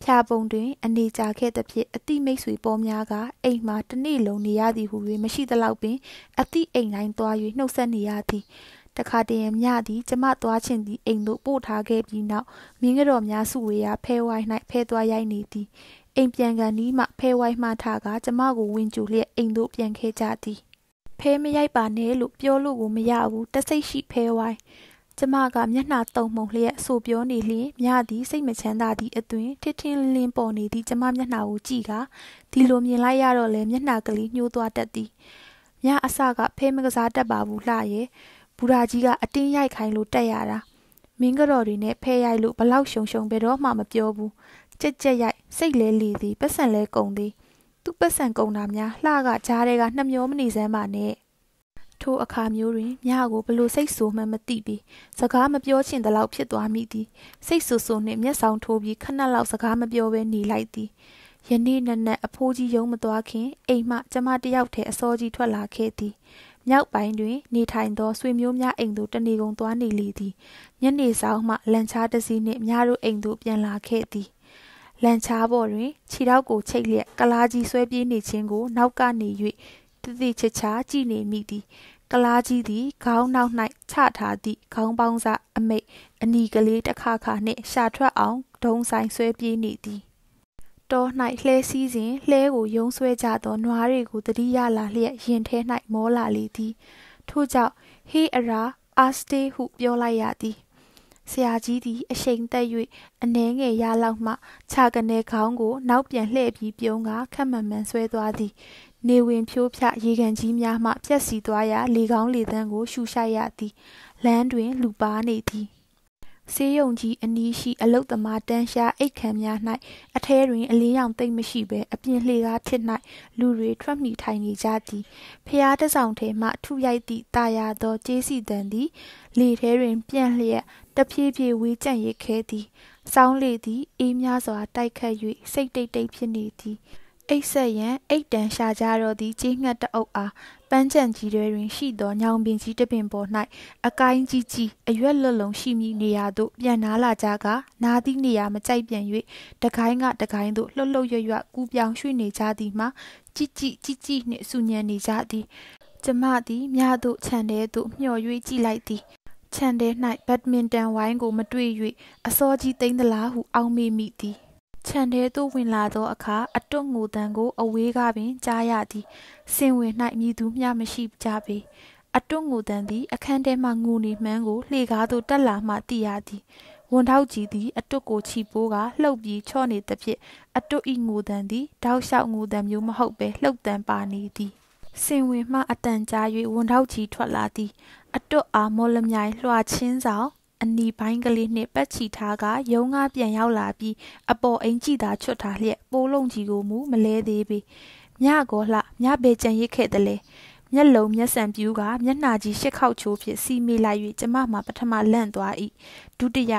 ဖြာပုံတွင်အနေကြာခဲ့သဖြင့်အတိမိတ်ဆွေပေါ်များကအိမ်မှာတစ်နေ့လုံးနေရသည်ဟု၍မရှိသလောက်ပင်အတိအိမ်တိုင်းသွား၍နှုတ်ဆက်နေရသည်တခါတည်းမြသည်ကျမသွားချင်သည့်အိမ်သို့ပို့ထားခဲ့ပြီးနောက်မင်းကတော်များစုဝေးရာဖဲဝိုင်း၌ဖဲသွားရိုက်နေသည်အိမ်ပြန်ကန်ဤမှဖဲဝိုင်းမှထားကကျမကိုဝင်ကြူလျက်အိမ်သို့ပြန်ခဲ့ကြသည်ဖဲမရိုက်ပါနဲ့လို့ပြောလို့ကိုမရဘူးတဆိတ်ရှိဖဲဝိုင်းကျမကမျက်နှာတုံမှုန်လျက်ဆိုပြောနေလျင်မြသည်စိတ်မချမ်းသာသည့်အသွင်ထစ်ထင်းလင်းလင်းပေါ်နေသည့်ကျမမျက်နှာကိုကြည့်ကဒီလိုမြင်လိုက်ရတော့လဲမျက်နှာကလေးညှိုးသွားတတ်သည်မြအစကဖဲမကစားတတ်ပါဘူးလှရဲ့ဘူရာကြီးကအတင်းရိုက်ခိုင်းလို့တက်ရတာမင်းကတော်တွေနဲ့ဖဲရိုက်လို့ဘလောက်ရှုံရှုံဘယ်တော့မှမပြောဘူးကြက်ကြက်ရိုက် စိတ်လဲလီသည်ပတ်စံလဲကုန်သည်သူ့ပတ်စံကုန်တာများလှကကြားထဲကနှမျောမနေစမ်းပါနဲ့ထိုအခါမျိုးတွင်မြကိုဘလို့စိတ်ဆူမှမသိပြီးစကားမပြောချင်သလောက်ဖြစ်သွားမိသည်စိတ်ဆူဆူနှင့်မျက်ဆောင်ထိုးပြီးခဏလောက်စကားမပြောဘဲနေလိုက်သည်ယနေ့နက်နက်အဖိုးကြီးရုံမသွားခင် အိမ်မှကျမတယောက်တည်းအစောကြီးထွက်လာခဲ့သည်မြောက်ပိုင်းတွင်နေထိုင်သောဆွေမျိုးများအိမ်သို့တနေကုန်သွားနေလေသည်။ညနေဆောင်မှလန်ချားတစ်စီးနှင့်မြတို့အိမ်သို့ပြန်လာခဲ့သည်။လန်ချားပေါ်တွင်ခြေထောက်ကိုချိတ်လျက်ကလားကြီးဆွဲပြေးနေခြင်းကိုနောက်ကနေ၍တည်တည်ချာချာကြည့်နေမိသည်။ကလားကြီးသည်ခေါင်းနောက်၌ချထားသည့်ခေါင်းပေါင်းစအမိတ် အနီကလေးတစ်ခါခါနှင့် ရှာထွက်အောင်ဒုံဆိုင်ဆွဲပြေးနေသည်။တော၌လှဲစည်းစဉ်လှဲကိုယုံဆွဲကြသောနွားတွေကိုတတိယလာလျက်ရင်ထဲ၌မောလာလေသည် ထို့ကြောင့်ဟေးအရာအာစတေဟုပြောလိုက်ရသည်ဆရာကြီးသည် အရှိန်သက်၍အနှဲငယ်ရလောက်မှခြာကနေခေါင်းကိုနောက်ပြန်လှည့်ပြီးပြုံးကခက်မှန်မှန်ဆွဲသွားသည် နေဝင်ဖြိုးဖြရေကန်ကြီးများမှဖြက်စီသွားရာလေကောင်းလေသန်းကို ရှူရှိုက်ရသည်လမ်းတွင် လူပါနေသည်ဆေးရုံကြီးအနီးရှိအလုတ်သမားတန်းရှားအိတ်ခံများ၌အထဲတွင်အလင်းရောင်သိမ့်မရှိဘဲအပြင်လှေကားထစ်၌လူတွေထွက်မိထိုင်နေကြသည်ဖျားတဆောင်ထဲမှထုရိုက်သည့်ตาရသောကျေးစီတန်သည် လေထဲတွင် ပြန့်လျက်တဖြည်းဖြည်းဝေးကြံ့ရခဲသည်စောင်းလေသည်အေးများစွာတိုက်ခတ်၍စိတ်တိတ်တိတ်ဖြစ်နေသည်အိတ်ဆက်ရန် အိတ်တန်ရှာကြတော့သည်ကြေးငှက်တအုပ်အားပန်းချံကြီးတွေတွင်ရှိသောညောင်ပင်ကြီးတစ်ပင်ပေါ်၌အကိုင်းကြီးကြီးအရွက်လွတ်လုံရှိမည်နေရာသို့ပြန်နားလာကြကနားသည့်နေရာမကြိုက်ပြန်၍တကိုင်းကတကိုင်းသို့လှုပ်လှုပ်ရွရွကူးပြောင်းရွှေ့နေကြသည်မှာជីជីជីជីနှင့်ဆူညံနေကြသည်ကျမသည်မြသို့ခြံထဲသို့မျှော်၍ကြည့်လိုက်သည်ခြံထဲ၌ဘက်ဒမင်တန်ဝိုင်းကို မတွေ့၍အစောကြီးသိမ့်သလားဟုအောက်မေ့မိသည်ခြံထဲသို့ဝင်လာသောအခါအတွတ်ငိုတံကိုအဝေးကပင်ကြားရသည်စင်ဝင်၌မြည်သူမျှမရှိကြပေအတွတ်ငိုတံသည်အခန်းထဲမှငိုနေမှန်းကိုလှေကားသို့တက်လာမှသိရသည်ဝန်ထောက်ကြီးသည် အတွတ်ကိုချီပိုးကလှုပ်ပြီးချော့နေသဖြင့်အတွတ်ဤငိုတံသည် တောက်လျှောက်ငိုတံမျိုးမဟုတ်ပဲလှုပ်တံပါနေသည်စင်ဝင်မှအတန်ကြား၍ဝန်ထောက်ကြီးထွက်လာသည် အတွတ်အားမော်လမြိုင်လွှာချင်းဆောင်အနီပိုင်းကလေးနှင့်ပတ်ချီထားကရုံးကားပြန်ရောက်လာပြီးအပေါ်အိမ်ကြည့်သာချွတ်ထားလျက်ပိုးလုံးကြီးကိုမူမလဲသေးပေ။ညကောလှညဘေကြံရစ်ခဲ့တယ်လေ။မျက်လုံးမျက်စံပြူးကမျက်နှာကြီးရှစ်ခေါက်ချိုးဖြင့်စီမေလိုက်၍ကျမမှာပထမလန့်သွား၏။ဒုတိယ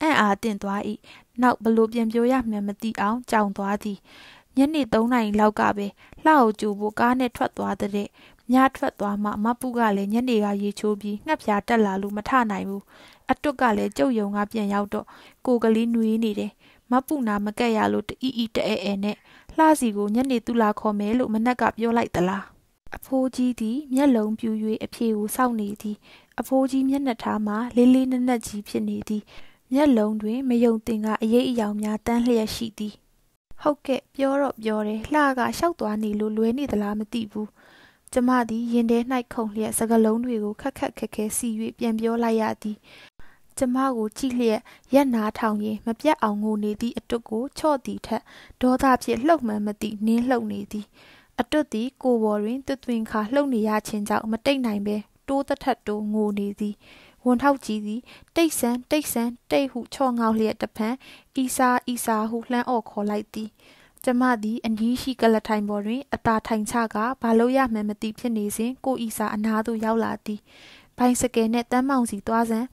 အံ့အားတင့်သွား၏။နောက်ဘလို့ပြန်ပြောရမှန်းမသိအောင်ကြောင်သွားသည်။ညနေ3နာရီလောက်ကပဲလှအုပ်ကျူဖို့ကားနဲ့ထွက်သွားတဲ့ညထွက်သွားမှမပူကလည်းညနေကရေချိုးပြီးငှက်ပြာတက်လာလို့မထနိုင်ဘူးအတွက်ကလည်းကြုတ်ယုံကပြန်ရောက်တော့ကိုကလေးနှွေးနေတယ်မပူနာမကက်ရလို့တီအီတဲအဲအဲနဲ့လှစီကိုညနေသူလာခေါ်မယ်လို့မနက်ကပြောလိုက်သလားအဖိုးကြီးသည်မျက်လုံးပြူ၍အဖြေကိုစောင့်နေသည် အဖိုးကြီးမျက်နှာထားမှာလေးလေးနက်နက်ကြီးဖြစ်နေသည်မျက်လုံးတွင်မယုံတင်ကအရေးအယောင်များတန်းလျက်ရှိသည် ဟုတ်ကဲ့ပြောတော့ပြောတယ်လှကရှောက်သွားနေလို့လွဲနေသလားမသိဘူးကျမသည်ရင်ထဲ၌ခုန်လျက်စကလုံးတွေကိုခက်ခက်ခက်ခဲစီ၍ပြန်ပြောလိုက်ရသည်ကျမကိုကြည့်လျက်ရက်နာထောင်ရင်မပြတ်အောင်ငိုနေသည့်အတုတ်ကိုချော့သည်ထက်ဒေါသဖြင့်လှုပ်မှန်မသိနင်းလှုပ်နေသည်အတုတ်သည်ကိုပေါ်တွင်တွတွင်ခါလှုပ်နေရခြင်းကြောင့်မတိတ်နိုင်ပဲတိုးတထက်တိုးငိုနေသည်ဝန်ထောက်ကြီးသည်တိတ်ဆန်းတိတ်ဆန်းတိတ်ဟုချော့ငေါလျက်တဖန်ဤစာဤစာဟုလှမ်းအော်ခေါ်လိုက်သည်ကျမသည်အနီးရှိကလထိုင်ပေါ်တွင်အသာထိုင်ချကဘာလို့ရမှန်းမသိဖြစ်နေစဉ်ကိုဤစာအနာသို့ရောက်လာသည်ဘိုင်စကယ်နှင့်တန်းမောင်စီသွားစမ်း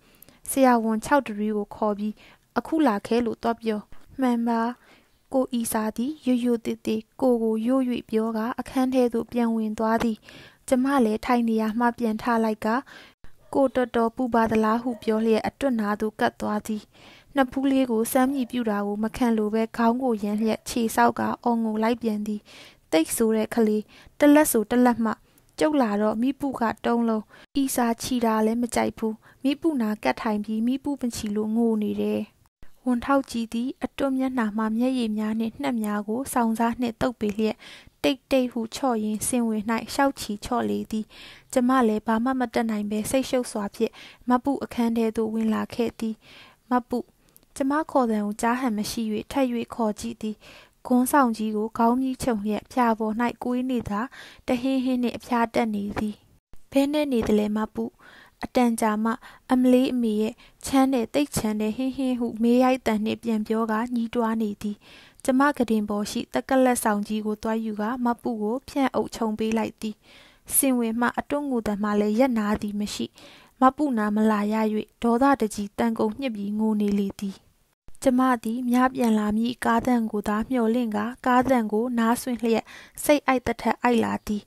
ဆရာဝန်6တရီကိုခေါ်ပြီးအခုလာခဲလို့တော့ပြောမှန်ပါကိုဤစာသည်ရွရွတေတေကိုကိုရွရွပြောကအခန်းထဲသို့ပြန်ဝင်သွားသည် ကျမလည်းထိုင်နေရမှပြန်ထလိုက်ကကိုတော်တော်ပူပါသလားဟုပြောလျက်အတွတ်နာသို့ကတ်သွားသည်နှစ်ဖူးလေးကိုစမ်းမြည်ပြူတာကိုမခံလိုပဲခေါင်းကိုရမ်းလျက်ခြေဆောက်ကအော်ငိုလိုက်ပြန်သည်တိတ်ဆိုတဲ့ကလေးတလက်ဆိုတလက်မှကျုပ်လာတော့မိပုကတုံးလုံးအီစာချီတာလည်းမကြိုက်ဘူးမိပုနာကတ်ထိုင်ပြီးမိပုပင်ချီလို့ငိုနေတယ်ဝန်ထောက်ကြည့်သည်အတွတ်မျက်နှာမှမျက်ရည်များနှင့်နှက်များကိုစောင်းစားနှင့်တုပ်ပေလျက်တိတ်တိတ်ဟုချော့ရင်းစင်ဝင်၌ရှောက်ချီချော့လေသည်ကျမလည်းဘာမှမတတ်နိုင်ပဲစိတ်ရှုပ်စွာဖြင့်မပုအခန်းထဲသို့ဝင်လာခဲ့သည်မပုကျမခေါ်တဲ့ကိုကြားဟန်မရှိ၍ထပ်၍ခေါ်ကြည့်သည်ခွန်းဆောင်ကြီးကိုခေါင်းကြီးချုပ်ရဲ့ဖြာပေါ်၌ကိုးနေသာတဟင်းဟင်းနှင့်အဖျားတက်နေသည်ဘဲနဲ့နေတယ်လဲမပု အတန်ကြာမှ အမလေးအမေရဲ့ချမ်းတဲ့တိတ်ချမ်းတဲ့ဟင်းဟင်းဟုမေးရိုက်တန်နှင့်ပြန်ပြောကညီးတွားနေသည်ကျမကတင်ပေါ်ရှိတက်ကလက်ဆောင်ကြီးကိုတွားယူကမပုကို ဖြန့်အုပ်ခြုံပေးလိုက်သည် စင်ဝင်မှ အတွန့်ငူတံမှလည်းရက်နာသည်မရှိမပုနာမလာရ၍ဒေါသတကြီးတန်ကုန်ညှစ်ပြီးငိုနေလေသည်ကျမသည်မြပြန်လာမည့်ကားသံကိုသာမျှော်လင့်ကာကားသံကိုနားဆွင့်လျက်စိတ်အိုက်တထက်အိုက်လာသည်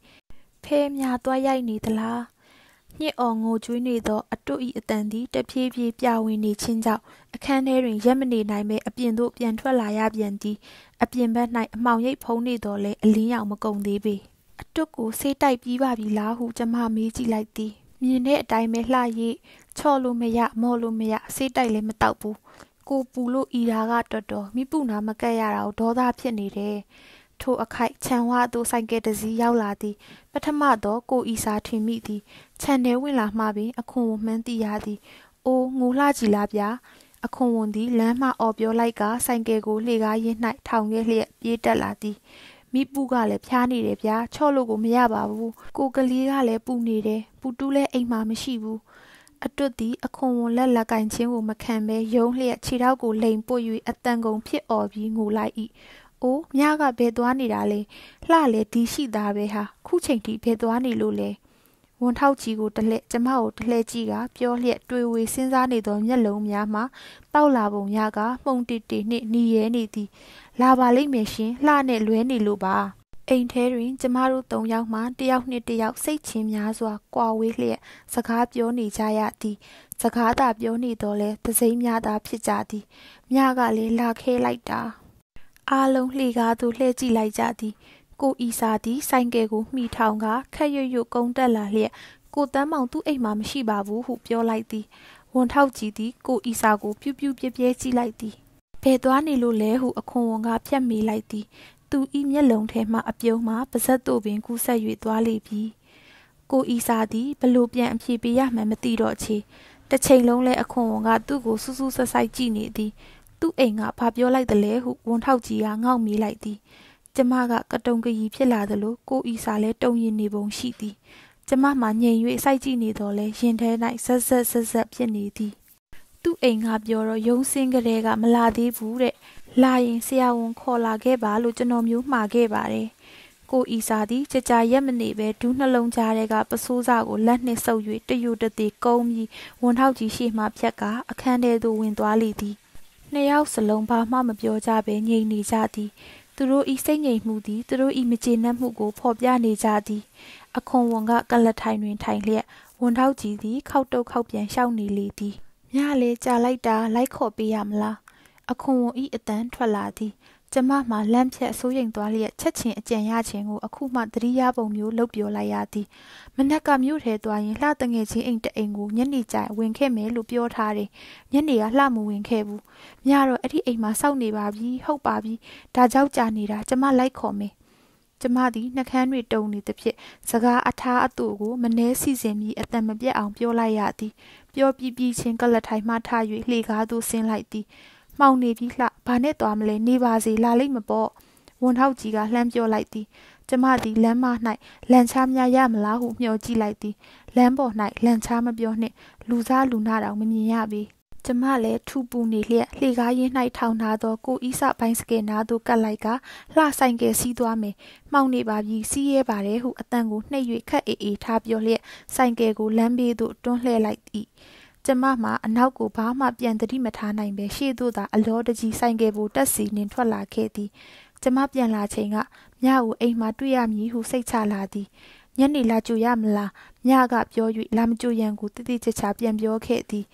ဖဲများသွားရိုက်နေသလားညစ်အော်ငိုကြွေးနေသောအတုဤအတန်သည်တဖြည်းဖြည်းပြဝင်နေခြင်းကြောင့်အခန်းထဲတွင်ရက်မနေနိုင်ပဲအပြင်သို့ပြန်ထွက်လာရပြန်သည် အပြင်ဘက်၌အမှောင်ရိပ်ဖုံးနေတော်လဲအလင်းရောင်မကုန်သေးပေအတုကိုဆေးတိုက်ပြီးပါပြီလားဟုကျမမေးကြည့်လိုက်သည်မြင်တဲ့အတိုင်းပဲလှရိပ်ချော့လို့မရမော့လို့မရဆေးတိုက်လည်းမတောက်ဘူးကိုပူလို့ဤရာကတော်တော်မိပုနာမကက်ရတာကိုဒေါသဖြစ်နေတယ်ထိုအခိုက်ခြံဝသို့ဆိုင်ကယ်တစီးရောက်လာသည် ပထမတော့ကိုဤစာထင်မိသည်ခြံထဲဝင်လာမှပင်အခွန်မှန်းသိရသည်အိုးငိုလှကြည်လားဗျာအခွန်ဝန်သည်လမ်းမှအော်ပြောလိုက်ကဆိုင်ကယ်ကိုလှေကားရင်း၌ထောင်ခဲ့လျက်ပြေးတက်လာသည်မိပူကလည်းဖျားနေတယ်ဗျာချော့လို့ကိုမရပါဘူးကိုကလေးကလည်းပူနေတယ်ပူတူးလည်းအိမ်မှာမရှိဘူးအတွက်သည်အခွန်ဝန်လက်လက်ကင်ချင်းကိုမခံဘဲယုံလျက်ခြေထောက်ကိုလိမ်ပွတ်၍အတန်ကုန်ဖြစ်အော်ပြီးငိုလိုက်၏။အိုးမြကဘယ်သွားနေတာလဲ။လှလေဒီရှိသားပဲဟာခုချိန်ထိဘယ်သွားနေလို့လဲ။ဝန်ထောက်ကြီးကိုတလှဲကျမကိုတလှဲကြီးကပြောလျက်တွေဝေစဉ်းစားနေသောမျက်လုံးများမှာတောက်လာပုံရကမှုန်တီတီနှင့်ညီရဲနေသည်။လာပါလိမ့်မယ်ရှင်လှနဲ့လွဲနေလို့ပါ။အိမ်ထဲတွင်ကျမတို့သုံးယောက်မှတယောက်နှင့်တယောက်စိတ်ချင်းများစွာကွာဝေးလျက်စကားပြောနေကြရသည်စကားသာပြောနေတော့လဲသစိမ့်များသာဖြစ်ကြသည်မြကလည်းလာခဲလိုက်တာအားလုံးလှေကားသို့လှည့်ကြည့်လိုက်ကြသည် ကိုဤစာသည်ဆိုင်ကယ်ကိုမှီထောင်ကခက်ရွရွကုန်းတက်လာလျက်ကိုတန်းမောင်သူ့အိမ်မှာမရှိပါဘူးဟုပြောလိုက်သည်ဝန်ထောက်ကြည့်သည်ကိုဤစာကိုပြူးပြူးပြဲပြဲကြည့်လိုက်သည်ဘယ်သွားနေလို့လဲဟုအခွန်ဝန်ကဖြတ်မိလိုက်သည်သူဤမျက်လုံးထဲမှအပြုံးမှပါဇက်တို့ပင်ကူးဆက်၍သွားလေပြီ ကိုဤစာသည်ဘလို့ပြန်အဖြေပေးရမှန်းမသိတော့ချေတစ်ချိန်လုံးလဲအခွန်ဝန်ကသူ့ကိုစူးစူးဆိုက်ဆိုက်ကြည့်နေသည်သူ့အိမ်ကဘာပြောလိုက်သလဲဟုဝန်ထောက်ကြီးကငေါက်မေးလိုက်သည်ကျမကကတုံကကြီးဖြစ်လာသလိုကိုဤစာလဲတုံရင်နေပုံရှိသည်ကျမမှငြိမ်၍စိုက်ကြည့်နေတော်လဲရင်ထဲ၌ဇက်ဇက်ဇက်ဇက်ဖြစ်နေသည်သူ့အိမ်ကပြောတော့ရုံစင်းကလေးကမလာသေးဘူးတဲ့လာရင်ဆရာဝန်ခေါ်လာခဲ့ပါလို့ကျွန်တော်မျိုးမှာခဲ့ပါတယ်။ကိုဤစာသည်ကြကြရက်မနေပဲဒူးနှလုံးကြားထဲကပစိုးစာကိုလက်နှင့်ဆုပ်၍တယူတသေးကုန်းပြီးဝန်ထောက်ကြီးရှေ့မှဖြက်ကအခန်းထဲသို့ဝင်သွားလေသည်။နှစ်ယောက်စလုံးဘာမှမပြောကြဘဲငြိမ်နေကြသည်။သူတို့ဤစိတ်ငြိမ်မှုသည်သူတို့ဤမကျေနပ်မှုကိုဖော်ပြနေကြသည်။အခွန်ဝန်ကကလထိုင်တွင်ထိုင်လျက်ဝန်ထောက်ကြီးသည်ခောက်တုတ်ခောက်ပြန်ရှောက်နေလေသည်။ညလေကြာလိုက်တာလိုက်ခေါ်ပေးရမလား။အခွန်ဝန်ဤအတန်းထွက်လာသည် ကျမမှလမ်းဖြတ်အစိုးရင်သွားလျက်ချက်ချင်းအကြံရခြင်းကိုအခုမှသတိရပုံမျိုးလုပ်ပြောလိုက်ရသည်မနက်ကမြို့ထဲသွားရင်လှတငယ်ချင်းအိမ်တအိမ်ကိုညနေကျရင်ဝင်ခဲ့မယ်လို့ပြောထားတယ်ညနေကလှမဝင်ခဲ့ဘူးညတော့အဲ့ဒီအိမ်မှာစောင့်နေပါပြီဟုတ်ပါပြီဒါကြောက်ကြနေတာကျမလိုက်ခေါ်မယ်ကျမသည်နှကန်းတွေတုံနေသဖြင့်စကားအထာအသူကိုမနှဲစီစဉ်ပြီးအတန်မပြတ်အောင်ပြောလိုက်ရသည်ပြောပြီးပြီးချင်းကလထိုင်မှထ၍လှေကားသို့ဆင်းလိုက်သည်မှောင်နေပြီလှဘာနဲ့သွားမလဲနေပါစေလာလိမ့်မပေါ့ဝန်ထောက်ကြီးကလှမ်းပြောလိုက်သည်ကျမသည်လမ်းမ၌လန်ချားများရမလားဟုမျှော်ကြည့်လိုက်သည်လမ်းပေါ်၌လန်ချားမပြောနှင့်လူစားလူနာတောင်မမြင်ရပေကျမလည်းထူပူနေလျက်လှေကားရင်း၌ထောင်ထားသောကိုဤစဘိုင်းစကယ်နာသို့ကတ်လိုက်ကလှဆိုင်ကယ်စီးသွားမယ်။မှောင်နေပါပြီစီးရဲပါတယ်ဟုအတန်ကိုနှိပ်၍ခက်အေးအေးထားပြောလျက်ဆိုင်ကယ်ကိုလမ်းဘေးသို့တွန်းလှည့်လိုက်၏ကျမမှာအနောက်ကိုဘာမှပြန်သတိမထားနိုင်ပဲရှေ့သို့သာအလောတကြီးဆိုင်ကယ်ပေါ်တက်စီနှင်ထွက်လာခဲ့သည် ကျမပြန်လာချိန်ကမြအူအိမ်မှာတွေ့ရမည်ဟုစိတ်ချလာသည်ညနေလာကြူရမလားမြကပြော၍လာမကြူရန်ကိုတိတိကျကျပြန်ပြောခဲ့သည်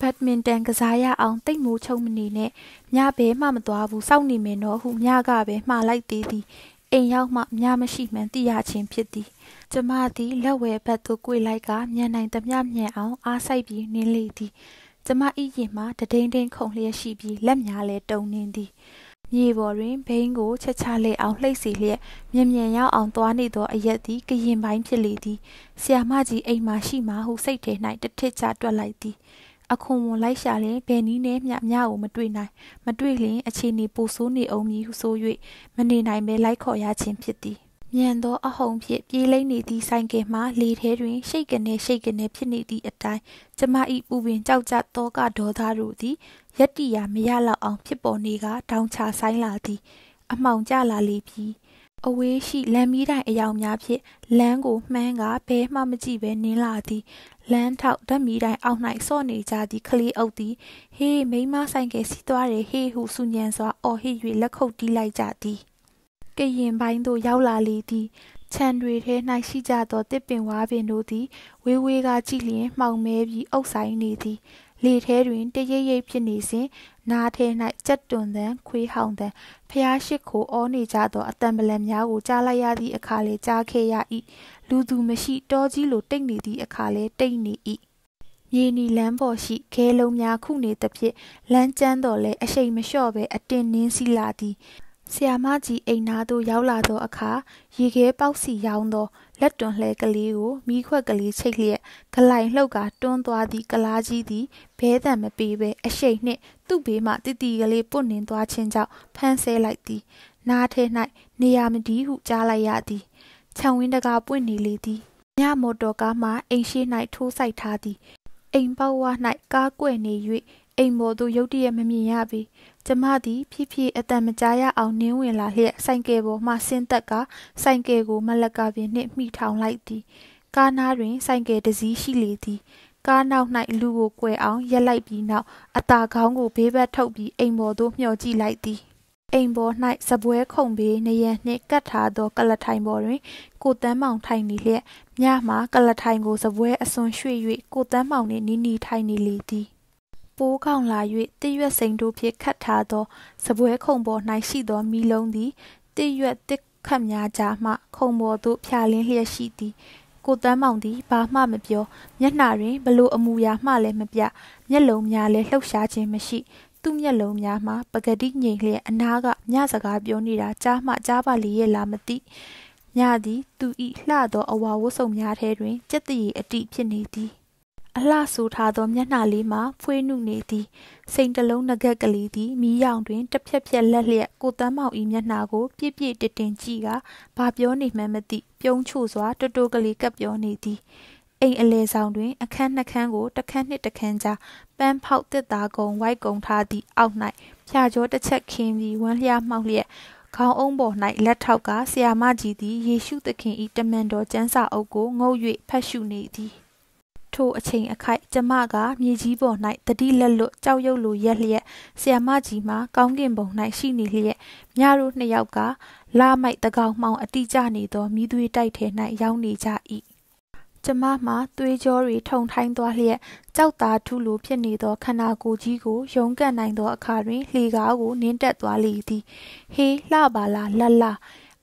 ဘက်ဒမင်တန်ကစားရအောင်တိတ်မိုးချုံမနေနဲ့မြဘဲမှမသွားဘူးစောင့်နေမယ်နော်ဟုမြကပဲမှားလိုက်သေးသည်အိမ်ရောက်မှများမရှိမှန်သိရခြင်းဖြစ်သည်ကျမသည်လက်ဝဲဘက်သို့ကြွေလိုက်ကမြန်နိုင်သမျှမြန်အောင် အားဆိုင်ပြီးနင်းလေသည်ကျမ၏ရင်မှာတဒိန်ဒိန်ခုန်လျက်ရှိပြီးလက်များလည်းတုံနေသည်မြေပေါ်တွင်ဘိန်းကိုချက်ချလေးအောင်လှိတ်စီလျက်မြင်မြန်ရောက်အောင်သွားနေသောအရက်သည်ကရင်ပိုင်းဖြစ်လေသည်ဆီယာမကြီးအိမ်မှာရှိမှဟုစိတ်ထဲ၌တစ်ထစ်ချတွက်လိုက်သည်။အခွန်ဝန်လိုက်ရှာလဲဘယ်နည်းနဲ့မျှမျှကိုမတွေ့နိုင်မတွေ့လျင်အခြေအနေပိုဆိုးနေအောင်မည်ဟုဆို၍မနေနိုင်ပဲလိုက်ခေါ်ရခြင်းဖြစ်သည်မြန်သောအဟုန်ဖြင့်ပြေးလိမ့်နေသည့်ဆိုင်ကယ်မှလေထဲတွင်ရှိတ်ကနေရှိတ်ကနေဖြစ်နေသည့်အတိုင်းကျမ၏ပူပင်ကြောက်ကြသောကဒေါသတို့သည်ယက်တိယာမရလောက်အောင်ဖြစ်ပေါ်နေကတောင်ချဆိုင်လာသည် အမှောင်ကျလာလေပြီအဝေးရှိလမ်းမီးတိုင်အယောင်များဖြင့်လမ်းကိုမှန်းကဘဲမှမကြည့်ပဲနင်းလာသည်လမ်းထောက်ဓာမီတိုင်းအောက်၌စော့နေကြသည့်ကလေးအုပ်သည်ဟေးမိမဆိုင်ကယ်စီးသွားတယ်ဟေးဟုစူညံစွာအော်ဟစ်၍လက်ခုပ်တီးလိုက်ကြသည်ကရင်ပိုင်းသို့ရောက်လာလေသည်ခြံတွေထဲ၌ရှိကြသောတစ်ပင်ဝါပင်တို့သည် ဝေးဝေးကကြည့်လျင်မှောင်မဲပြီးအုပ်ဆိုင်နေသည်လေထဲတွင်တရိပ်ရိပ်ဖြစ်နေစဉ်နားထဲ၌ကြက်တွန်သံခွေးဟောင်သံဖျားရှိခိုးအောနေကြသောအတံပလံများကိုကြားလိုက်ရသည့်အခါလေကြားခဲ့ရ၏လူသူမရှိတောကြီးလိုတိတ်နေသည့်အခါလဲတိတ်နေ၏မြေနီလမ်းပေါ်ရှိခဲလုံးများခုနေသဖြင့်လမ်းကျမ်းတော်လဲအရှိန်မလျှော့ပဲအတင်းနင်းစီလာသည်ဆီယာမကြီးအိမ်နာသို့ရောက်လာသောအခါရေခဲပေါက်စီရောင်းသော လက်တွန်လှဲကလေးကိုမိခွက်ကလေးချိတ်လျက်ဂလိုင်လှုပ်ကတွန်းသွားသည့်ကလားကြီးသည်ဘဲတံမပေးဘဲအရှိန်နှင့်သူ့ဘေးမှတိတိကလေးပွတ်နှင်သွားခြင်းကြောင့်ဖမ်းဆဲလိုက်သည်နားထဲ၌နေရာမဒီဟုကြားလိုက်ရသည်။ခြံဝင်းတကာပွင့်နေလေသည်ညမော်တော်ကားမှအိမ်ရှိ၌ထိုးစိုက်ထားသည်အိမ်ပေါက်ဝ၌ကားကွယ်နေ၍အိမ်ပေါ်သို့ရုတ်တရက်မမြင်ရပေကျမသည်ဖြည်းဖြည်းအတန်မကြားရအောင်နင်းဝင်လာလျက်ဆိုင်ကယ်ပေါ်မှဆင်းသက်က ဆိုင်ကယ်ကိုမလက်ကပင်နှင့်မှီထောင်လိုက်သည် ကားနားတွင်ဆိုင်ကယ်တစ်စီးရှိလေသည်ကားနောက်၌လူကိုကွယ်အောင်ရက်လိုက်ပြီးနောက်အตาခေါင်းကိုဘေးဘက်ထုတ်ပြီးအိမ်ပေါ်သို့မျှော်ကြည့်လိုက်သည်အိမ်ပေါ်၌စပွဲခုံပြီးနေရနှင့်ကပ်ထားသောကလထိုင်ပေါ်တွင်ကိုတန်းမောင်ထိုင်နေလျက်ညမှာကလထိုင်ကိုစပွဲအစွန်ရွှေ့၍ကိုတန်းမောင်နှင့်နီးနီးထိုင်နေလေသည်ပိုးခေါင်လာ၍တည့်ရွက်စိန်တို့ဖြင့်ခတ်ထားသောစပွဲခုံပေါ်၌ရှိသောမီးလုံးသည်တည့်ရွက်တစ်ခတ်များကြားမှခုံပေါ်သို့ဖြာလင်းလျက်ရှိသည်ကိုတန်းမောင်သည်ဘာမှမပြောမျက်နှာတွင်ဘလို့အမူအရာမှလည်းမပြမျက်လုံးများလည်းလှုပ်ရှားခြင်းမရှိသူ့မျက်လုံးများမှာပကတိငြိမ်လျက်အနာကညစကားပြောနေတာကြားမှကြားပါလေရဲ့လားမသိညသည် သူဤလှသောအဝါဝတ်စုံများထဲတွင်ကြက်တရီအတိဖြစ်နေသည် အလှဆူထားသောမျက်နှာလေးမှာဖွေးနုနေသည်စိန်တလုံးငကက်ကလေးသည်မီးရောင်တွင်တစ်ဖြက်ဖြက်လက်လျက်ကိုတန်းမောင်ဤမျက်နှာကိုပြည့်ပြည့်တင်တင်ကြည့်ကဘာပြောနေမှန်းမသိပြုံးချို့စွာတူတူကလေးကပ်ပြောနေသည်အိမ်အလေဆောင်တွင်အခန်းနှစ်ခန်းကိုတစ်ခန်းနှင့်တစ်ခန်းကြားပန်းဖောက်တစ်သားကုံဝိုက်ကုံထားသည့်အောက်၌ဖြာကျော်တစ်ချက်ခင်းပြီးဝမ်းလျားမှောက်လျက်ခေါင်းအုံးပေါ်၌လက်ထောက်ကဆရာမကြီးသည်ယေရှုသခင်၏တမန်တော်ကျမ်းစာအုပ်ကိုငုတ်၍ဖတ်ရှုနေသည်ထိုအချိန်အခိုက်ကျမကမြေကြီးပေါ်၌တတိလက်လွတ်ကြောက်ရွံ့လိုရက်လျက်ဆရာမကြီးမှကောင်းကင်ဘုံ၌ရှိနေလျက်မြတို့နှစ်ယောက်ကလာမိုက်တကောင်မှောင် အတိကျနေသောမိသွေးတိုက်ထဲ၌ရောက်နေကြ၏ကျမမှသွေးကြောတွေထုံထိုင်းသွားလျက်ကြောက်သားထုလိုဖြစ်နေသော ခန္ဓာကိုယ်ကြီးကိုရုန်းကန်နိုင်သောအခါတွင်လှေကားကိုနင်းတက်သွားလေသည်ဟေးလှပါလားလတ်လား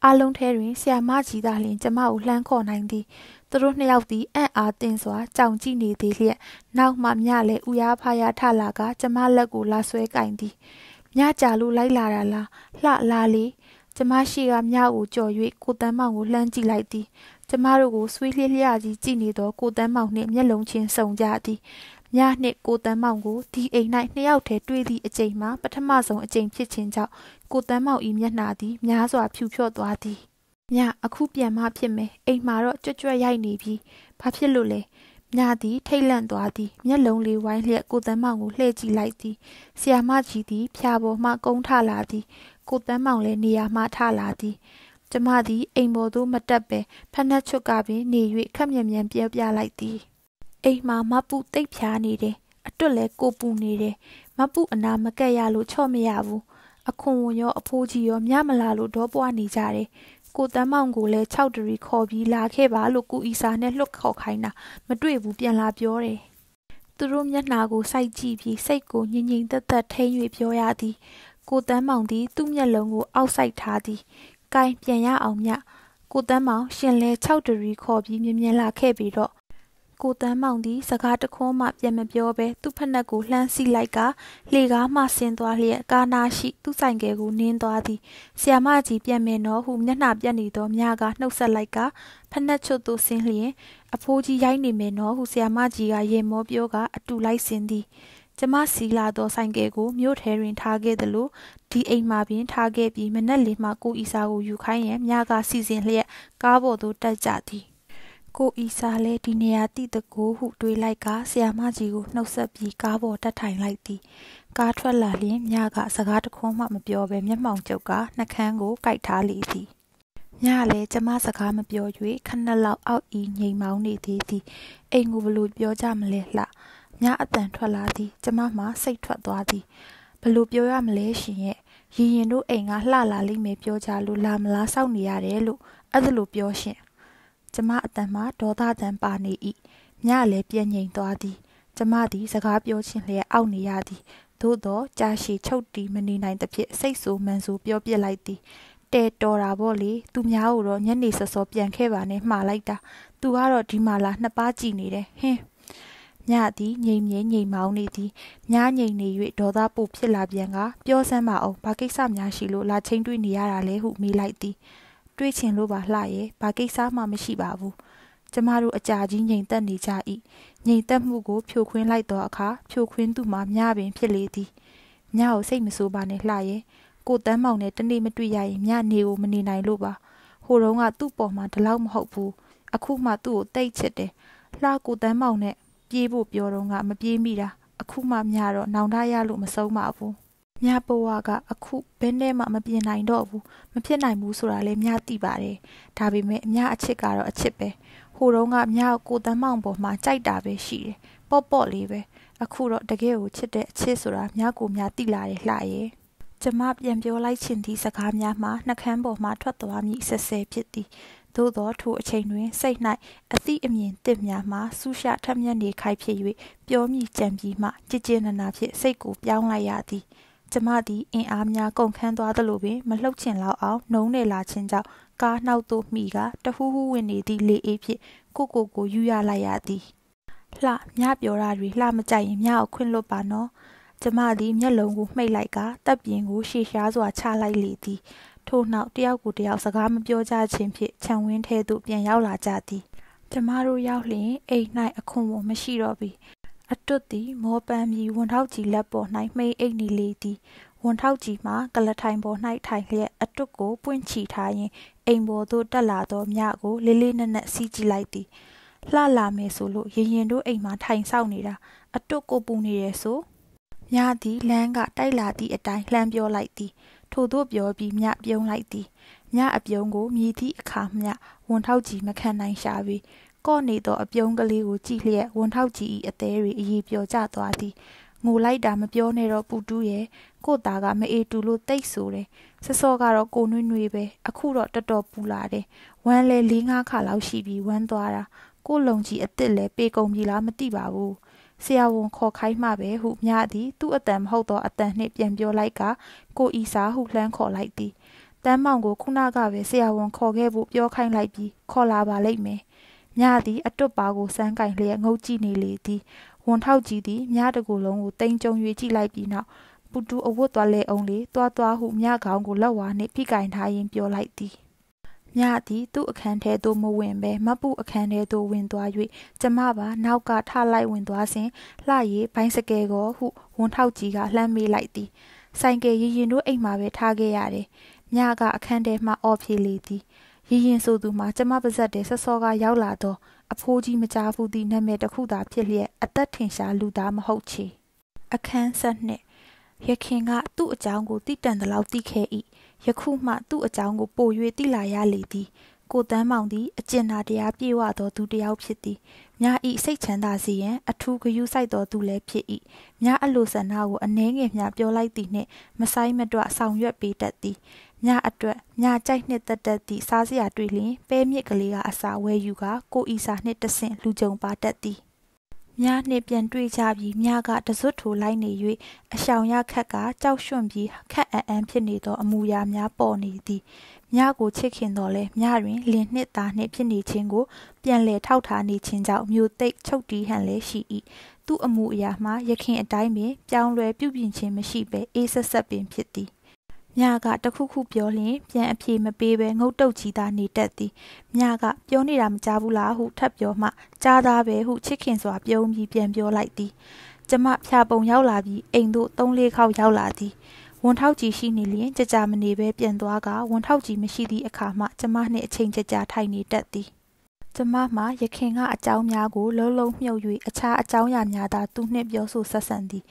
အလုံးထဲတွင်ဆ ਿਆ မကြီးသာလျှင်ကျမကိုလှမ်းခေါ်နိုင်သည်သူတို့နှစ်ယောက်သည်အံ့အားသင့်စွာကြောင်ကြည့်နေသေးလျက်နောက်မှမြလည်းဥရားဖားရထလာက ကျမလက်ကိုလာဆွဲကင်သည်မြကြာလို့လိုက်လာတာလားလှလာလေကျမရှိကမြကိုကြော်၍ကိုတန်းမောင်ကိုလှမ်းကြည့်လိုက်သည်ကျမတို့ကိုဆွေးလျက်လျက်ကြီးကြည့်နေသောကိုတန်းမောင်နှင့်မျက်လုံးချင်းစုံကြသည်။ညနှင့်ကိုတန်းမောင်ကိုဒီအိမ်၌နှစ်ယောက်တည်းတွေ့သည့်အချိန်မှာပထမဆုံးအချိန်ဖြစ်ခြင်းကြောင့်ကိုတန်းမောင်၏မျက်နှာသည်များစွာဖြူဖြော့သွားသည်။ညအခုပြန်မှဖြစ်မယ်။အိမ်မှာတော့ကြွကြွရိုက်နေပြီ။ဘာဖြစ်လို့လဲ။ညသည်ထိတ်လန့်သွားသည်။မျက်လုံးလေးဝိုင်းလျက်ကိုတန်းမောင်ကိုလှည့်ကြည့်လိုက်သည်။ဆရာမကြီးသည်ဖျာပေါ်မှကုန်းထလာသည်။ကိုတန်းမောင်လည်းနေရာမှထလာသည်။ကျမသည်အိမ်ပေါ်သို့မတက်ပင်ဖက်နှက်ချွတ်ကပင် နေ၍ခက်မြန်မြန်ပြောပြလိုက်သည်အိမ်မှာမပုတိတ်ဖြားနေတယ်အတွက်လဲကိုပူနေတယ်မပုအနာမကက်ရလို့ချော့မရဘူးအခွန်ဝင်ရောအဖိုးကြီးရောမြမလာလို့ဒေါပွားနေကြတယ်ကိုတမ်းမောင်ကိုလည်း6ဒရီခေါ်ပြီးလာခဲ့ပါလို့ကိုအီစာနဲ့လှုပ်ခေါ်ခိုင်းတာမတွေ့ဘူးပြန်လာပြောတယ်သူတို့မျက်နှာကိုစိုက်ကြည့်ပြီးစိတ်ကိုငြိမ်ငြိမ်သက်သက်ထိန်း၍ပြောရသည်ကိုတမ်းမောင်သည်သူ့မျက်လုံးကိုအောက်ဆိုင်ထားသည်ကိုင်းပြန်ရအောင်မြကိုတန်းမောင်ရှင်လဲ6ဒရီခေါ်ပြီးမြင်မြင်လာခဲ့ပြီးတော့ကိုတန်းမောင်သည်စကားတခွန်းမှပြန်မပြောဘဲသူ့ဖက်နှက်ကိုလှမ်းစီလိုက်ကလှေကားမှဆင်းသွားလျက်ကာနာရှိသူ့ဆိုင်ကယ်ကိုနင်းသွားသည်ဆီယမကြီးပြန်မယ်နော်ဟုမျက်နှာပြက်နေသောမြကနှုတ်ဆက်လိုက်ကဖက်နှက်ချွတ်သူဆင်းလျင်အဖိုးကြီးရိုက်နေမယ်နော်ဟုဆီယမကြီးကရေမောပြောကအတူလိုက်ဆင်းသည်။ကျမစီလာသောဆိုင်ကယ်ကို မြို့ထဲတွင်ထားခဲ့သလိုဒီအိမ်မှာပင်ထားခဲ့ပြီးမနက်လင်းမှကိုအီစာကိုယူခိုင်းရန်မြကစီစဉ်လျက်ကားပေါ်သို့တက်ကြသည် ကိုအီစာလည်းဒီနေရာတိတကိုဟုတွေးလိုက်ကဆရာမကြီးကိုနှုတ်ဆက်ပြီးကားပေါ်တက်ထိုင်လိုက်သည် ကားထွက်လာလျင်မြကစကားတခွန်းမှမပြောဘဲမျက်မှောင်ကျုပ်ကနှကန်းကိုကိုက်ထားလေသည်ညလည်းကျမစကားမပြော၍ခဏလောက်အောက်ဤငိမ်မောင်းနေသေးသည်အိမ်ကိုဘလို့ပြောကြမလဲလှညအတန်ထွက်လာသည် ကျမမှစိတ်ထွက်သွားသည်ဘလို့ပြောရမလဲရှင်ရဲ့ရင်ရင်တို့အိမ်ကလှလာလိမ့်မယ်ပြောကြလို့လာမလားစောင့်နေရတယ်လို့အဲ့ဒါလိုပြောရှင် ကျမအတန်မှာဒေါသတန်ပါနေ၏ညလည်းပြည့်ငြိမ်သွားသည် ကျမသည်စကားပြောခြင်းလျက်အောက်နေရသည်သို့တော့ကြာရှည်ချုပ်တီမနေနိုင်သဖြင့်စိတ်ဆူမှန်ဆူပြောပြစ်လိုက်သည်တဲတော်တာပေါ့လေသူများကိုတော့ညနေစောစောပြန်ခဲ့ပါနဲ့မှားလိုက်တာသူကတော့ဒီမှာလာနှစ်ပါးကြည်နေတယ်ဟင်းညသည်ငြိမ်ငြိမ်ငြိမ်မောင်းနေသည်ညငြိမ်နေ၍ဒေါသပို့ဖြစ်လာပြန်ကပြောစမ်းပါအောင်ဘာကိစ္စများရှိလို့လာချင်းတွေ့နေရတာလဲဟုမေးလိုက်သည်တွေးချင်လို့ပါလှရဲ့ဘာကိစ္စမှမရှိပါဘူးကျမတို့အကြာကြီးငြိမ်သက်နေကြ၏ငြိမ်သက်မှုကိုဖြိုခွင်းလိုက်သောအခါဖြိုခွင်းသူမှာမြပင်ဖြစ်လေသည်ညကိုစိတ်မဆိုးပါနဲ့လှရဲ့ကိုတန်းမောင်နဲ့တနေ့မတွေ့ရရင်ညနေကိုမနေနိုင်လို့ပါဟိုတုန်းကသူ့ပေါ်မှာဒီလောက်မဟုတ်ဘူးအခုမှသူ့ကိုတိတ်ချစ်တယ်လှကိုတန်းမောင်နဲ့ပြေးဖို့ပြောတော့ကမပြေးမိတာအခုမှမြတော့နောင်တရလို့မဆုံးပါဘူးမြဘဝကအခုဘယ်နဲ့မှမပြေနိုင်တော့ဘူးမဖြစ်နိုင်ဘူးဆိုတာလည်းမြသိပါတယ်ဒါပေမဲ့အမြအချစ်ကတော့အချစ်ပဲဟိုတုန်းကမြကိုတမ်းမောင်ပေါ်မှာကြိုက်တာပဲရှိတယ်ပော့ပော့လေးပဲအခုတော့တကယ်ကိုချစ်တဲ့အချစ်ဆိုတာမြကိုမြသိလာတယ်လှရဲ့ကျမပြန်ပြောလိုက်ချင်သည့်စကားများမှာနှကမ်းပေါ်မှထွက်သွားမည်ဆက်ဆဲဖြစ်သည်သို့သောထိုအချိန်တွင် စိတ်၌အသည့်အမြင်တစ်များမှဆူရှထက်မြက်နေခိုက်ဖြစ်၍ပျော်မိကြံပြီးမှကြည်ကျင်နာနာဖြင့်စိတ်ကိုပြောင်းလိုက်ရသည်ကျမသည်အင်အားများကုန်ခန်းသွားသလိုပင်မလှုပ်ချင်လောက်အောင်နှုံးနေလာခြင်းကြောင့်ကားနှောက်သို့မိကတဟူးဟူးဝင်နေသည့်လေအေးဖြင့်ကိုကိုကိုယူရလိုက်ရသည်လှမြပြောတာတွေလှမကြိုက်ရင်မြအောင်ခွင့်လွတ်ပါနော်ကျမသည်မျက်လုံးကိုမှိတ်လိုက်ကတပ်ပြင်းကိုရှေ့ရှားစွာချလိုက်လေသည်ထို့နောက်တယောက်ကိုတယောက်စကားမပြောကြခြင်းဖြင့်ခြံဝင်းထဲသို့ပြန်ရောက်လာကြသည်ကျမတို့ရောက်လျင်အိမ်၌အခွန်ဝန်မရှိတော့ပေအတွတ်သည်မောပန်းပြီးဝန်ထောက်ကြီးလက်ပေါ်၌မှိတ်အိတ်နေလေသည်ဝန်ထောက်ကြီးမှာကလထိုင်ပေါ်၌ထိုင်လျက်အတွတ်ကိုပွင့်ချီထားရင်အိမ်ပေါ်သို့တက်လာသောမြကို လေးလေးနက်နက်စီးကြည့်လိုက်သည်လှလာမယ်ဆိုလို့ရင်ရင်တို့အိမ်မှာထိုင်ဆောင်နေတာအတွတ်ကိုပူနေတယ်ဆိုမြသည်လမ်းကတိုက်လာသည့်အတိုင်းလှမ်းပြောလိုက်သည်ထို့သို့ပြောပြီးမြပြုံးလိုက်သည်မြအပြုံးကိုမြည်သည့်အခါမြဝန်ထောက်ကြီးမခံနိုင်ရှာပြီးကော့နေသောအပြုံးကလေးကိုကြည့်လျက်ဝန်ထောက်ကြီး၏အသေးတွေအေးပြောကျသွားသည်ငိုလိုက်တာမပြောနဲ့တော့ပူတူးရဲ့ကို့သားကမအေတူလို့တိတ်ဆိုတယ်ဆစောကတော့ကိုနှွေးနှွေးပဲအခုတော့တော်တော်ပူလာတယ်ဝမ်းလဲ၄-၅ခါလောက်ရှိပြီးဝမ်းသွားတာကို့လုံကြီးအစ်စ်လဲပေကုန်ပြီလားမသိပါဘူးဆရာဝန်ခေါ်ခိုင်းမှပဲဟုမြသည်သူ့အတန်မဟုတ်သော အတန်နှင့်ပြန်ပြောလိုက်ကကိုဤစာဟုလှမ်းခေါ်လိုက်သည်တမ်းမောင်ကိုခုနကပဲဆရာဝန်ခေါ်ခဲ့ဖို့ပြောခိုင်းလိုက်ပြီးခေါ်လာပါလိမ့်မယ်မြသည်အတွတ်ပါကိုစမ်းကင်လျက်ငုတ်ကြည့်နေလေသည်ဝန်ထောက်ကြည့်သည်မြတကူလုံးကိုတိမ်ကြုံ၍ကြည့်လိုက်ပြီးနောက်ပူတူအဝတ်သွားလဲအောင်လေတွားတွားဟုမြခေါင်းကိုလက်ဝါးနှင့်ဖိကင်ထားရင်းပြောလိုက်သည်မြသည်သူ့အခန်းထဲသို့မဝင်ဘဲမပူအခန်းထဲသို့ဝင်သွား၍ကျမပါနောက်ကထလိုက်ဝင်သွားစဉ်လှရည်ဘိုင်းစကယ်ကိုဟုဝန်ထောက်ကြီးကလှမ်းမိလိုက်သည်ဆိုင်ကယ်ရင်ရင်တို့အိမ်မှာပဲထားခဲ့ရတယ်။ညကအခန်းထဲမှအော်ဖြေလေသည်။ရင်ရင်ဆိုသူမှာ ကျမပါဇက်တဲ့ဆဆောကရောက်လာတော့အဖိုးကြီးမကြားဘူးသည့်နာမည်တစ်ခုသာဖြစ်လျက်အသက်ထင်ရှားလူသားမဟုတ်ချေ။အခန်းဆက်နှစ်ယခင်ကသူ့အကြောင်းကိုတိတန်သလောက်သိခဲ့၏ယခုမှသူ့အကြောင်းကိုပို၍သိလာရလေသည်ကိုတန်းမောင်သည် အကျဉ်းသာတရားပြေဝသောသူတစ်ယောက်ဖြစ်သည်။မြဤစိတ်ချမ်းသာစေရန်အထူးဂရုစိုက်သောသူလည်းဖြစ်၏။မြအလိုဆန္ဒကိုအနှဲငယ်မျှပြောလိုက်သည်နှင့်မဆိုင်မတွဆောင်ရွက်ပေးတတ်သည်။မြအတွက်မြကြိုက်နှစ်သက်သက်သည့်စားစရာတွေ့လျင်ပဲမြစ်ကလေးကအစာဝဲယူကကိုဤစာနှင့်တဆင့်လူကြုံပါတတ်သည်။မြားနှင့်ပြန်တွေ့ကြပြီးမြားကတစွတ်ထိုလိုက်နေ၍အရှောင်ရခက်ကကြောက်ရွံ့ပြီးခက်အံ့အံ့ဖြစ်နေသော အမူအရာများပေါ်နေသည်မြားကိုချစ်ခင်တော်လဲမြားတွင်လင်နှစ်သားနှင့်ဖြစ်နေခြင်းကိုပြန်လဲထောက်ထားနေခြင်းကြောင့်မျိုးသိပ်ချုပ်တီးဟန်လဲရှိ၏သူ့အမူအရာမှာရခင်အတိုင်းပင်ပြောင်းလဲပြုပြင်ခြင်းမရှိဘဲအေးဆက်ဆက်ပင်ဖြစ်သည်မြကတခုခုပြောလျင်ပြန်အပြေမပေးပဲငုတ်တုတ်ချီသာနေတတ်သည်မြကပြောနေတာမကြားဘူးလားဟုထပ်ပြောမှကြားသားပဲဟုချစ်ခင်စွာပြုံးပြီးပြန်ပြောလိုက်သည်ကျမဖြာပုံရောက်လာပြီးအိမ်သို့၃၄ခေါက်ရောက်လာသည်ဝန်ထောက်ကြီးရှိနေလျင်ကြကြမနေပဲပြန်သွားကဝန်ထောက်ကြီးမရှိသည့်အခါမှကျမနှင့်အချိန်ကြကြထိုင်နေတတ်သည်ကျမမှရခင်ကအကြောင်းများကိုလုံးလုံးမြုပ်၍အခြားအကြောင်းအရာများသာသူနှင့်ပြောဆိုဆက်ဆံသည်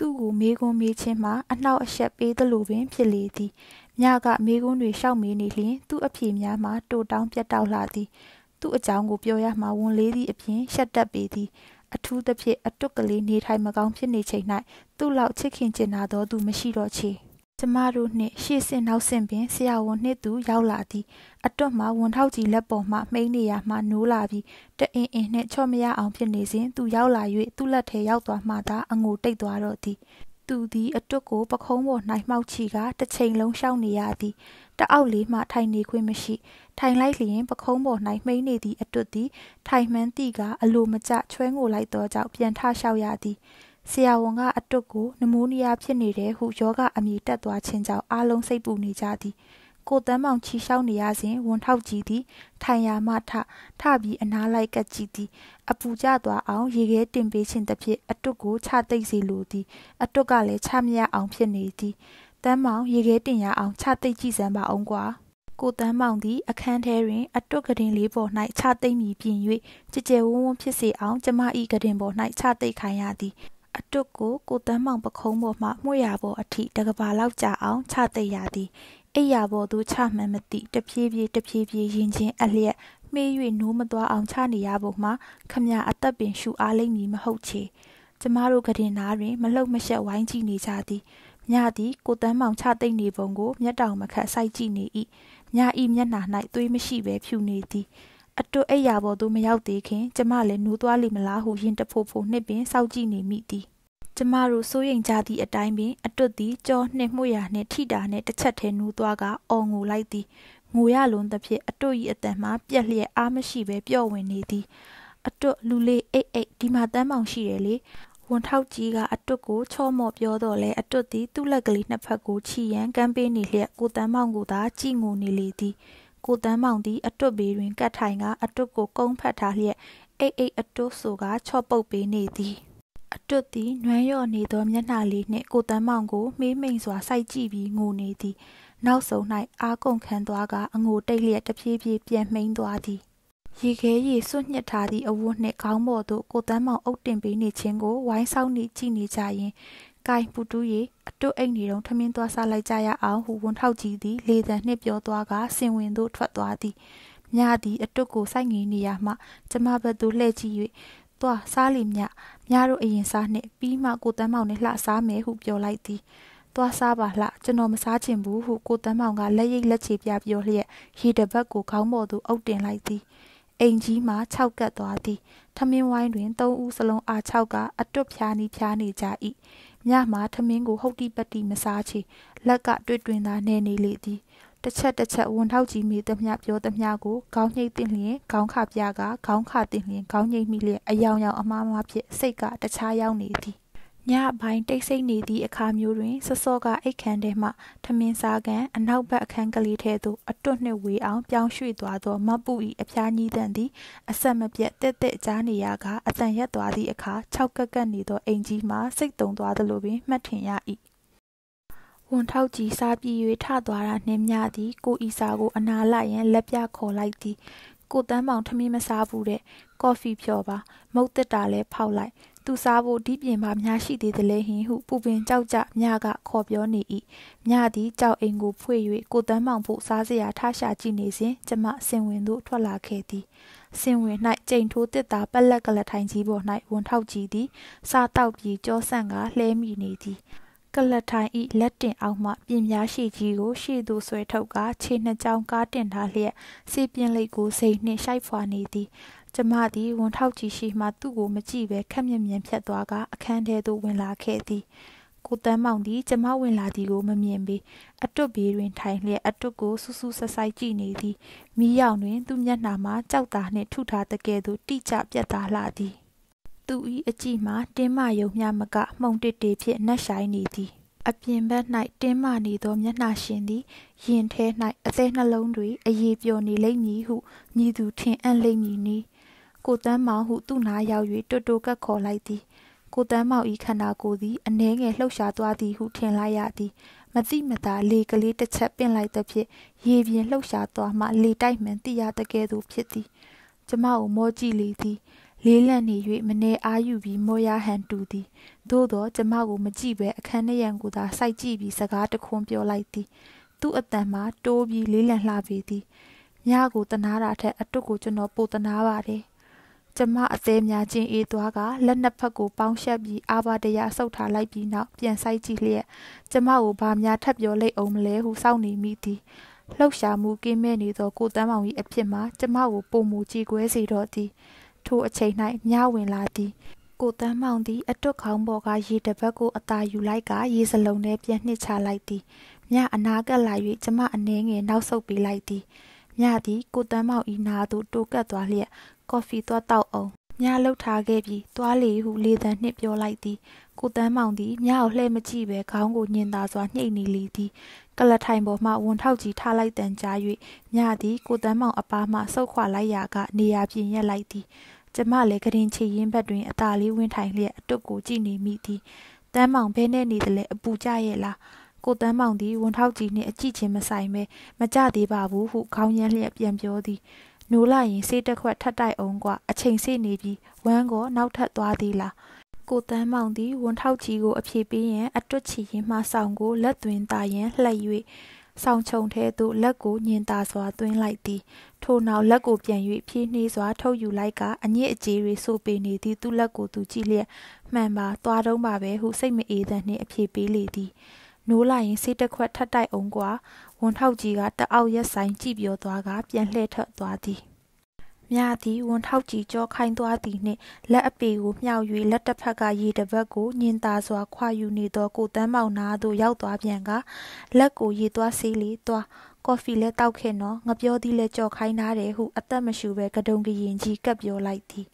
သူ့ကိုမေးခွန်းမေးခြင်းမှာအနှောက်အယှက်ပေးသလိုပင်ဖြစ်လေသည်။မြကမေးခွန်းတွေရှောက်မေးနေလျင်သူ့အဖြေများမှာတိုတောင်းပြတ်တောက်လာသည်။သူ့အကြောင်းကိုပြောရမှာဝန်လေးသည့်အပြင်ရှက်တက်ပေသည်။အထူးသဖြင့်အတွက်ကလေးနေထိုင်မကောင်းဖြစ်နေချိန်၌သူ့လောက်ချစ်ခင်ကျင်နာသောသူမရှိတော့ချေ။ကျမတို့နှင့်ရှေ့ဆင့်နောက်ဆင့်ပင်ဆရာဝန်နှင့်သူရောက်လာသည်အတွက်မှဝန်ထောက်ကြီးလက်ပေါ်မှမှိန်နေရမှနိုးလာပြီးတအင်းအင်းနှင့်ချော့မရအောင်ဖြစ်နေစဉ်သူရောက်လာ၍သူ့လက်ထဲရောက်သွားမှသာအငိုတိတ်သွားတော့သည်သူသည်အတွက်ကိုပခုံးပေါ်၌မှောက်ချီကတစ်ချိန်လုံးရှောင်နေရသည်တအောက်လေးမှထိုင်နေခွင့်မရှိထိုင်လိုက်လျင်ပခုံးပေါ်၌မှိန်နေသည့်အတွက်သည်ထိုင်မှန်းသည့်ကအလိုမကျချွဲငိုလိုက်သောကြောင့်ပြန်ထလျှောက်ရသည်ဆရာဝန်ကအတွတ်ကိုနမိုးနီးယားဖြစ်နေတယ်ဟုယောဂအမည်တက်သွားခြင်းကြောင့်အားလုံးစိတ်ပူနေကြသည်ကိုတမ်းမောင်ချီလျှောက်နေရစဉ်ဝန်ထောက်ကြည့်သည်ထိုင်ရာမှထထပြီးအနားလိုက်ကပ်ကြည့်သည်အပူကျသွားအောင် ရေခဲတင်ပေးခြင်းတစ်ဖြစ်အတွတ်ကိုချသိမ့်စေလိုသည်အတွတ်ကလည်းချမရအောင်ဖြစ်နေသည်တမ်းမောင် ရေခဲတင်ရအောင်ချသိမ့်ကြည့်စမ်းပါအောင်ကွာကိုတန်းမောင်သည်အခန်းထဲတွင်အတွတ်ကတင်လေးပေါ်၌ခြသိမ့်မိပြင်၍ကြကြဲဝုန်းဝုန်းဖြစ်စေအောင်ကျမ၏ကတင်ပေါ်၌ခြသိမ့်ခိုင်းရသည်အတွတ်ကိုကိုတန်းမောင်ပခုံးပေါ်မှမှုရပေါ်အထိတကဘာလောက်ကြအောင်ချတဲ့ရသည်အိယာပေါ်သို့ချမှန်မသိတပြေးပြေးတပြေးပြေးရင်ချင်းအလျက်မေး၍နိုးမသွားအောင်ချနေရပေါ်မှာခမရအသက်ပင်ရှူအားလိမ့်မည်မဟုတ်ချေကျမတို့ကတင်သားတွင်မလှုပ်မရှက်ဝိုင်းကြည့်နေကြသည်ညသည်ကိုတန်းမောင်ချသိမ့်နေပုံကို မျက်တောင်မခတ်စိုက်ကြည့်နေ၏ညဤမျက်နှာ၌သွေးမရှိဘဲဖြူနေသည်အတွတ်အိယာပေါ်သို့မရောက်သေးခင်ကျမလည်းနိုးသွားလိမ့်မလားဟုရင်တဖို့ဖို့နှစ်ပင်စောင့်ကြည့်နေမိသည်ကျမတို့စိုးရိမ်ကြသည့်အတိုင်းပင်အတွတ်သည်ကြောနှင့်မှုရာနှင့်ထိတာနှင့်တစ်ချက်တည်းနိုးသွားကအော်ငိုလိုက်သည်ငိုရလွန်သဖြင့်အတွတ်၏အတန်မှပြက်လျက်အားမရှိဘဲပျော့ဝင်နေသည်အတွတ်လူလေးအိတ်အိတ်ဒီမှာတန်းမောင်ရှိတယ်လေဝန်ထောက်ကြီးကအတွတ်ကိုချော့မော့ပြောတော့လဲအတွတ်သည် သူ့လက်ကလေးနှစ်ဖက်ကိုချီရန်ကမ်းပေးနေလျက်ကိုတန်းမောင်ကိုသာကြည်ငိုနေလေသည်။ကိုတန်းမောင်သည်အတွတ်ဘေးတွင်ကတ်ထိုင်ကအတွတ်ကိုကုန်းဖက်ထားလျက်အိတ်အိတ်အတွတ်ဆိုကချော့ပုတ်ပေးနေသည်အတွတ်သည်နွမ်းရော့နေသောမျက်နှာလေးနှင့်ကိုတန်းမောင်ကိုမေးမိန်စွာစိုက်ကြည့်ပြီးငိုနေသည်နောက်ဆုံး၌အာကုန်ခံသွားကအငိုတိတ်လျက်တဖြည်းဖြည်းပြန်မှိန်သွားသည်ရေခဲရေစွန့်ညစ်ထားသည့်အဝတ်နှင့်ခေါင်းပေါ်သို့ကိုတန်းမောင်အုပ်တင်ပေးနေခြင်းကိုဝိုင်းဆောင်နေကြည့်နေကြရင်ဂိုင်ပူတူးရီအတွတ်အိတ်နေတော့ထမင်းသွားစားလိုက်ကြရအောင်ဟူဝန်ထောက်ကြည့်သည်လေသံနှင့်ပြောသွားကဆင်ဝင်သို့ထွက်သွားသည်မြသည်အတွတ်ကိုစိုက်ငင်နေရမှ ကျမဘက်သို့လှည့်ကြည့်၍သွားစားလိမြမြတို့အရင်စားနှင့်ပြီးမှကိုတန်းမောင်နှင့်လှစားမယ်ဟုပြောလိုက်သည်သွားစားပါလှကျွန်တော်မစားချင်ဘူးဟုကိုတန်းမောင်ကလက်ရိပ်လက်ချေပြပြောလျက်ရေတပတ်ကိုခေါင်းပေါ်သို့အုပ်တင်လိုက်သည်အိမ်ကြီးမှာ6ကတ်သွားသည်ထမင်းဝိုင်းတွင်3ဦးစလုံးအား6ကအတွတ်ဖြားနီးဖြားနေကြ၏ညမှာထမင်းကိုဟုတ်တိပတ်တိမစားချေလက်ကတွေ့တွင်သာနေနေလေသည်တစ်ချက်တစ်ချက်ဝန်ထောက်ကြီးမိသမျှပြောသမျှကိုခေါင်းညိတ်တင်လျင်ခေါင်းခပြကခေါင်းခတင်လျင်ခေါင်းညိတ်မိလျက်အယောင်ယောင်အမားမားဖြင့်စိတ်ကတခြားရောက်နေသည်ညပိုင်းတိတ်ဆိတ်နေသည့်အခါမျိုးတွင်စစောကအိတ်ခမ်းထဲမှထမင်းစားကန်အနောက်ဘက်အခန်းကလေးထဲသို့အတွတ်နှင့်ဝေအောင်ပြောင်းရွှေ့သွားသောမပူ၏အဖျားကြီးတန်သည်အဆက်မပြတ်တက်တက်ကြားနေရကအတန်ရက်သွားသည့်အခါခြောက်ကက်ကက်နေသောအိမ်ကြီးမှစိတ်တုံသွားသလိုပင်မှတ်ထင်ရ၏ဝန်ထောက်ကြီးစားပြီး၍ထသွားတာနှင်းများသည် ကိုဤစာကိုအနာလိုက်ရန်လက်ပြခေါ်လိုက်သည်ကိုတန်းမောင်ထမင်းမစားဘူးတဲ့ကော်ဖီဖြော်ပါမုတ်တက်တာလဲဖောက်လိုက်သူစားဖို့ဒီပြင်မှာများရှိသေးတယ်လေဟင်ဟုပူပင်ကြောက်ကြမြကခေါ်ပြောနေ၏မြသည်ကြောက်အိမ်ကိုဖွေ၍ကိုတန်းမောင်ဖို့စားစရာထရှာကြည့်နေစဉ်ကျမဆင်ဝင်သို့ထွက်လာခဲ့သည်ဆင်ဝင်၌ကြိမ်ထိုးတစ်သားပလက်ကလထိုင်ကြီးပေါ်၌ဝန်ထောက်ကြည့်သည်စားတောက်ပြီးကြောဆန့်ကလှဲမိနေသည်ကလထိုင်ဤလက်တင်အောက်မှ ပြင်များရှိကြီးကိုရှေ့သို့ဆွဲထုတ်ကာခြေနှစ်ကြောင်ကားတင်ထားလျက်စီပြင်းလိပ်ကိုစိတ်နှင့်ရှိုက်ဖွာနေသည်ကျမသည်ဝန်ထောက်ကြီးရှိမှသူ့ကိုမကြည့်ပဲခက်မြက်မြင်ဖြတ်သွားကအခန်းထဲသို့ဝင်လာခဲ့သည်ကိုတန်းမောင်သည်ကျမဝင်လာသည်ကိုမမြင်ပေအတွတ်ဘေးတွင်ထိုင်လျက်အတွတ်ကိုဆူဆူဆိုက်ဆိုက်ကြည့်နေသည်မိရောက်တွင်သူ့မျက်နှာမှာကြောက်တာနှင့်ထုထားတကယ်သို့တိကျပြတ်သားလာသည်သူ၏အကြည့်မှာတင်းမယုံမျှမကမှုန်တစ်တေဖြင့်နှက်ဆိုင်နေသည်အပြင်ဘက်၌တင်းမနေသော မျက်နှာရှင်သည်ယင်ထဲ၌အသေးနှလုံးတွေအေးပျော်နေလိမ့်မည်ဟုမြည်သူထင်အံ့လိမ့်မည်နီ။ကိုတန်းမောင်ဟုသူ့နားရောက်၍တွတ်တိုကတ်ခေါ်လိုက်သည် ကိုတန်းမောင်ဤခန္ဓာကိုယ်သည်အနှဲငယ်လှုပ်ရှားသွားသည်ဟုထင်လိုက်ရသည်မတိမသာလေကလေးတစ်ချက်ပင့်လိုက်သည်ဖြင့်ရေပြင်လှုပ်ရှားသွားမှလေတိုက်မှန်သိရတကယ်သို့ဖြစ်သည်ကျမကိုမောကြည့်လေသည်လေးလံနေ၍မနေအားယူပြီးမောရဟန်တူသည်သို့တော့ကျမကိုမကြည့်ပဲအခန်းနရံကိုသာစိုက်ကြည့်ပြီးစကားတခွန်းပြောလိုက်သည် သူ့အတန်မှာတိုးပြီးလေးလံလှပေသည်မြကိုတနာတာထက်အတုကိုကျွန်တော်ပိုတနာပါတယ်။ကျမအသေးများချင်းအေးသွားကလက်နှစ်ဖက်ကိုပေါင်းရှက်ပြီးအာဘာတရဆုပ်ထားလိုက်ပြီးနောက်ပြန်ဆိုင်ကြည့်လျက်ကျမကိုဘာများထပ်ပြောလိုက်အောင်မလဲဟုစောင့်နေမိသည်လှုပ်ရှားမှုကင်းမဲ့နေသောကိုတန်းမောင်၏အဖြစ်မှာကျမကိုပုံမူကြည်ခွဲစေတော့သည် ထိုအချိန်၌ညဝင်လာသည်ကိုတန်းမောင်သည် အတွတ်ခေါင်းပေါ်ကရေတပတ်ကိုအသာယူလိုက်ကရေစလုံးထဲပြန်နှစ်ချလိုက်သည်မြအနာကပ်လာ၍ကျမအနှဲငယ်နောက်ဆုတ်ပေးလိုက်သည်မြသည်ကိုတန်းမောင်ဤနာသို့တိုးကပ်သွားလျက်ကော်ဖီသွားတောက်အောင်။မြလှုပ်ထားခဲ့ပြီးသွားလေဟုလေတံနှင့်ပြောလိုက်သည်။ကိုတန်းမောင်သည်မြကိုလှဲ့မကြည့်ပဲခေါင်းကိုညင်သာစွာနှိပ်နေလေသည်။ကလထိုင်ပေါ်မှဝန်ထောက်ကြီးထားလိုက်တန်ကြား၍မြသည်ကိုတန်းမောင်အပားမှဆုတ်ခွာလိုက်ရာကနေရာပြင်ရက်လိုက်သည်။ကျမလည်းကရင်ချီရင်ဘက်တွင်အသာလေးဝင်ထိုင်လျက်အတုတ်ကိုကြည့်နေမိသည်။တန်းမောင်ဘဲနဲ့နေတယ်လဲအပူကြရဲ့လား။ကိုတန်းမောင်သည်ဝန်ထောက်ကြီးနှင့်အကြည့်ချင်းမဆိုင်ပဲမကြသေးပါဘူးဟုခေါင်းရမ်းလျက်ပြန်ပြောသည်။နိုးလိုက်ရင်ဆေးတစ်ခွက်ထပ်တိုက်အောင်ကွာအချိန်စေ့နေပြီ။ဝမ်းကောနောက်ထပ်သွားသေးလား။ကိုတန်းမောင်သည်ဝန်ထောက်ကြီးကိုအဖြေပေးရန်အတွတ်ချီရင်မှဆောင်ကိုလက်သွင်းသားရန်လှည့်၍ဆောင်ချုံထဲသို့လက်ကိုညင်သာစွာသွင်းလိုက်သည်ထို့နောက်လက်ကိုပြန်၍ဖြည်းနှီးစွာထုတ်ယူလိုက်ကအညစ်အကြေးတွေဆိုပေနေသည်သူ့လက်ကိုသူကြည့်လျက်မှန်ပါသွားတော့ပါပဲဟုစိတ်မအေးသန်နှင့်အဖြေပေးလေသည်နိုးလိုက်ရင်ဆေးတစ်ခွက်ထပ်တိုက်အောင်ကွာဝန်ထောက်ကြီးကတအောက်ရက်ဆိုင်ကြည့်ပြောသွားကပြန်လှည့်ထွက်သွားသည်မြသည်ဝန်ထောက်ကြီးကြောခိုင်းသွားသည်နှင့်လက်အပေကိုမြှောက်၍လက်တစ်ဖက်ကရေတစ်ဘက်ကိုညင်သာစွာ ခွာယူနေသောကိုတန်းမောင်နာသို့ရောက်သွားပြန်က လက်ကိုရေသွားစေးလေသွားကော်ဖီလဲတောက်ခဲ့နော်ငပြောသည်လဲကြော်ခိုင်းထားတယ်ဟုအသက်မရှူပဲကဒုံကရင်ကြီးကပ်ပြောလိုက်သည်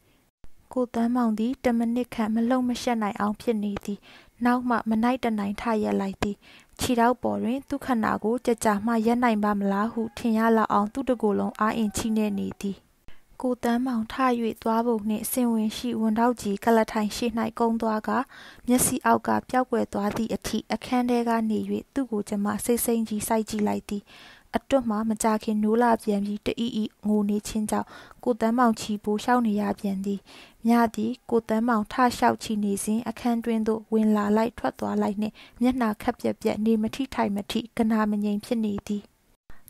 ကိုတန်းမောင်သည်တမနစ်ခန့်မလုံမရှက်နိုင်အောင်ဖြစ်နေသည်နောက်မှ မနိုင်တနိုင်ထရက်လိုက်သည်ခြေထောက်ပေါ်တွင်သူ့ခန္ဓာကိုကြကြာမှရပ်နိုင်ပါမလားဟုထင်ရလောက်အောင်သူ့တကိုယ်လုံးအားအင်ချိနဲ့နေသည်ကိုတန်းမောင်ထ၍သွားပုံနှင့်ဆင်ဝင်ရှိဝန်တော့ကြီးကလထိုင်ရှိ၌ကုန်းသွားကမျက်စိအောက်ကပျောက်ွယ်သွားသည့်အထိအခန်းထဲကနေ၍သူ့ကိုကျမစိတ်စိမ်ကြီးစိုက်ကြည့်လိုက်သည်အတွတ်မှမကြခင်နိုးလာပြန်ပြီးတအီအီငိုနေခြင်းကြောင့်ကိုတန်းမောင်ချီပိုးရှောက်နေရပြန်သည်မြသည်ကိုတန်းမောင်ထရှောက်ချီနေစဉ်အခန်းတွင်းသို့ဝင်လာလိုက်ထွက်သွားလိုက်နှင့်မျက်နှာခက်ပြက်ပြက်နေမထိထိုင်မထိကနာမငြိမ်ဖြစ်နေသည်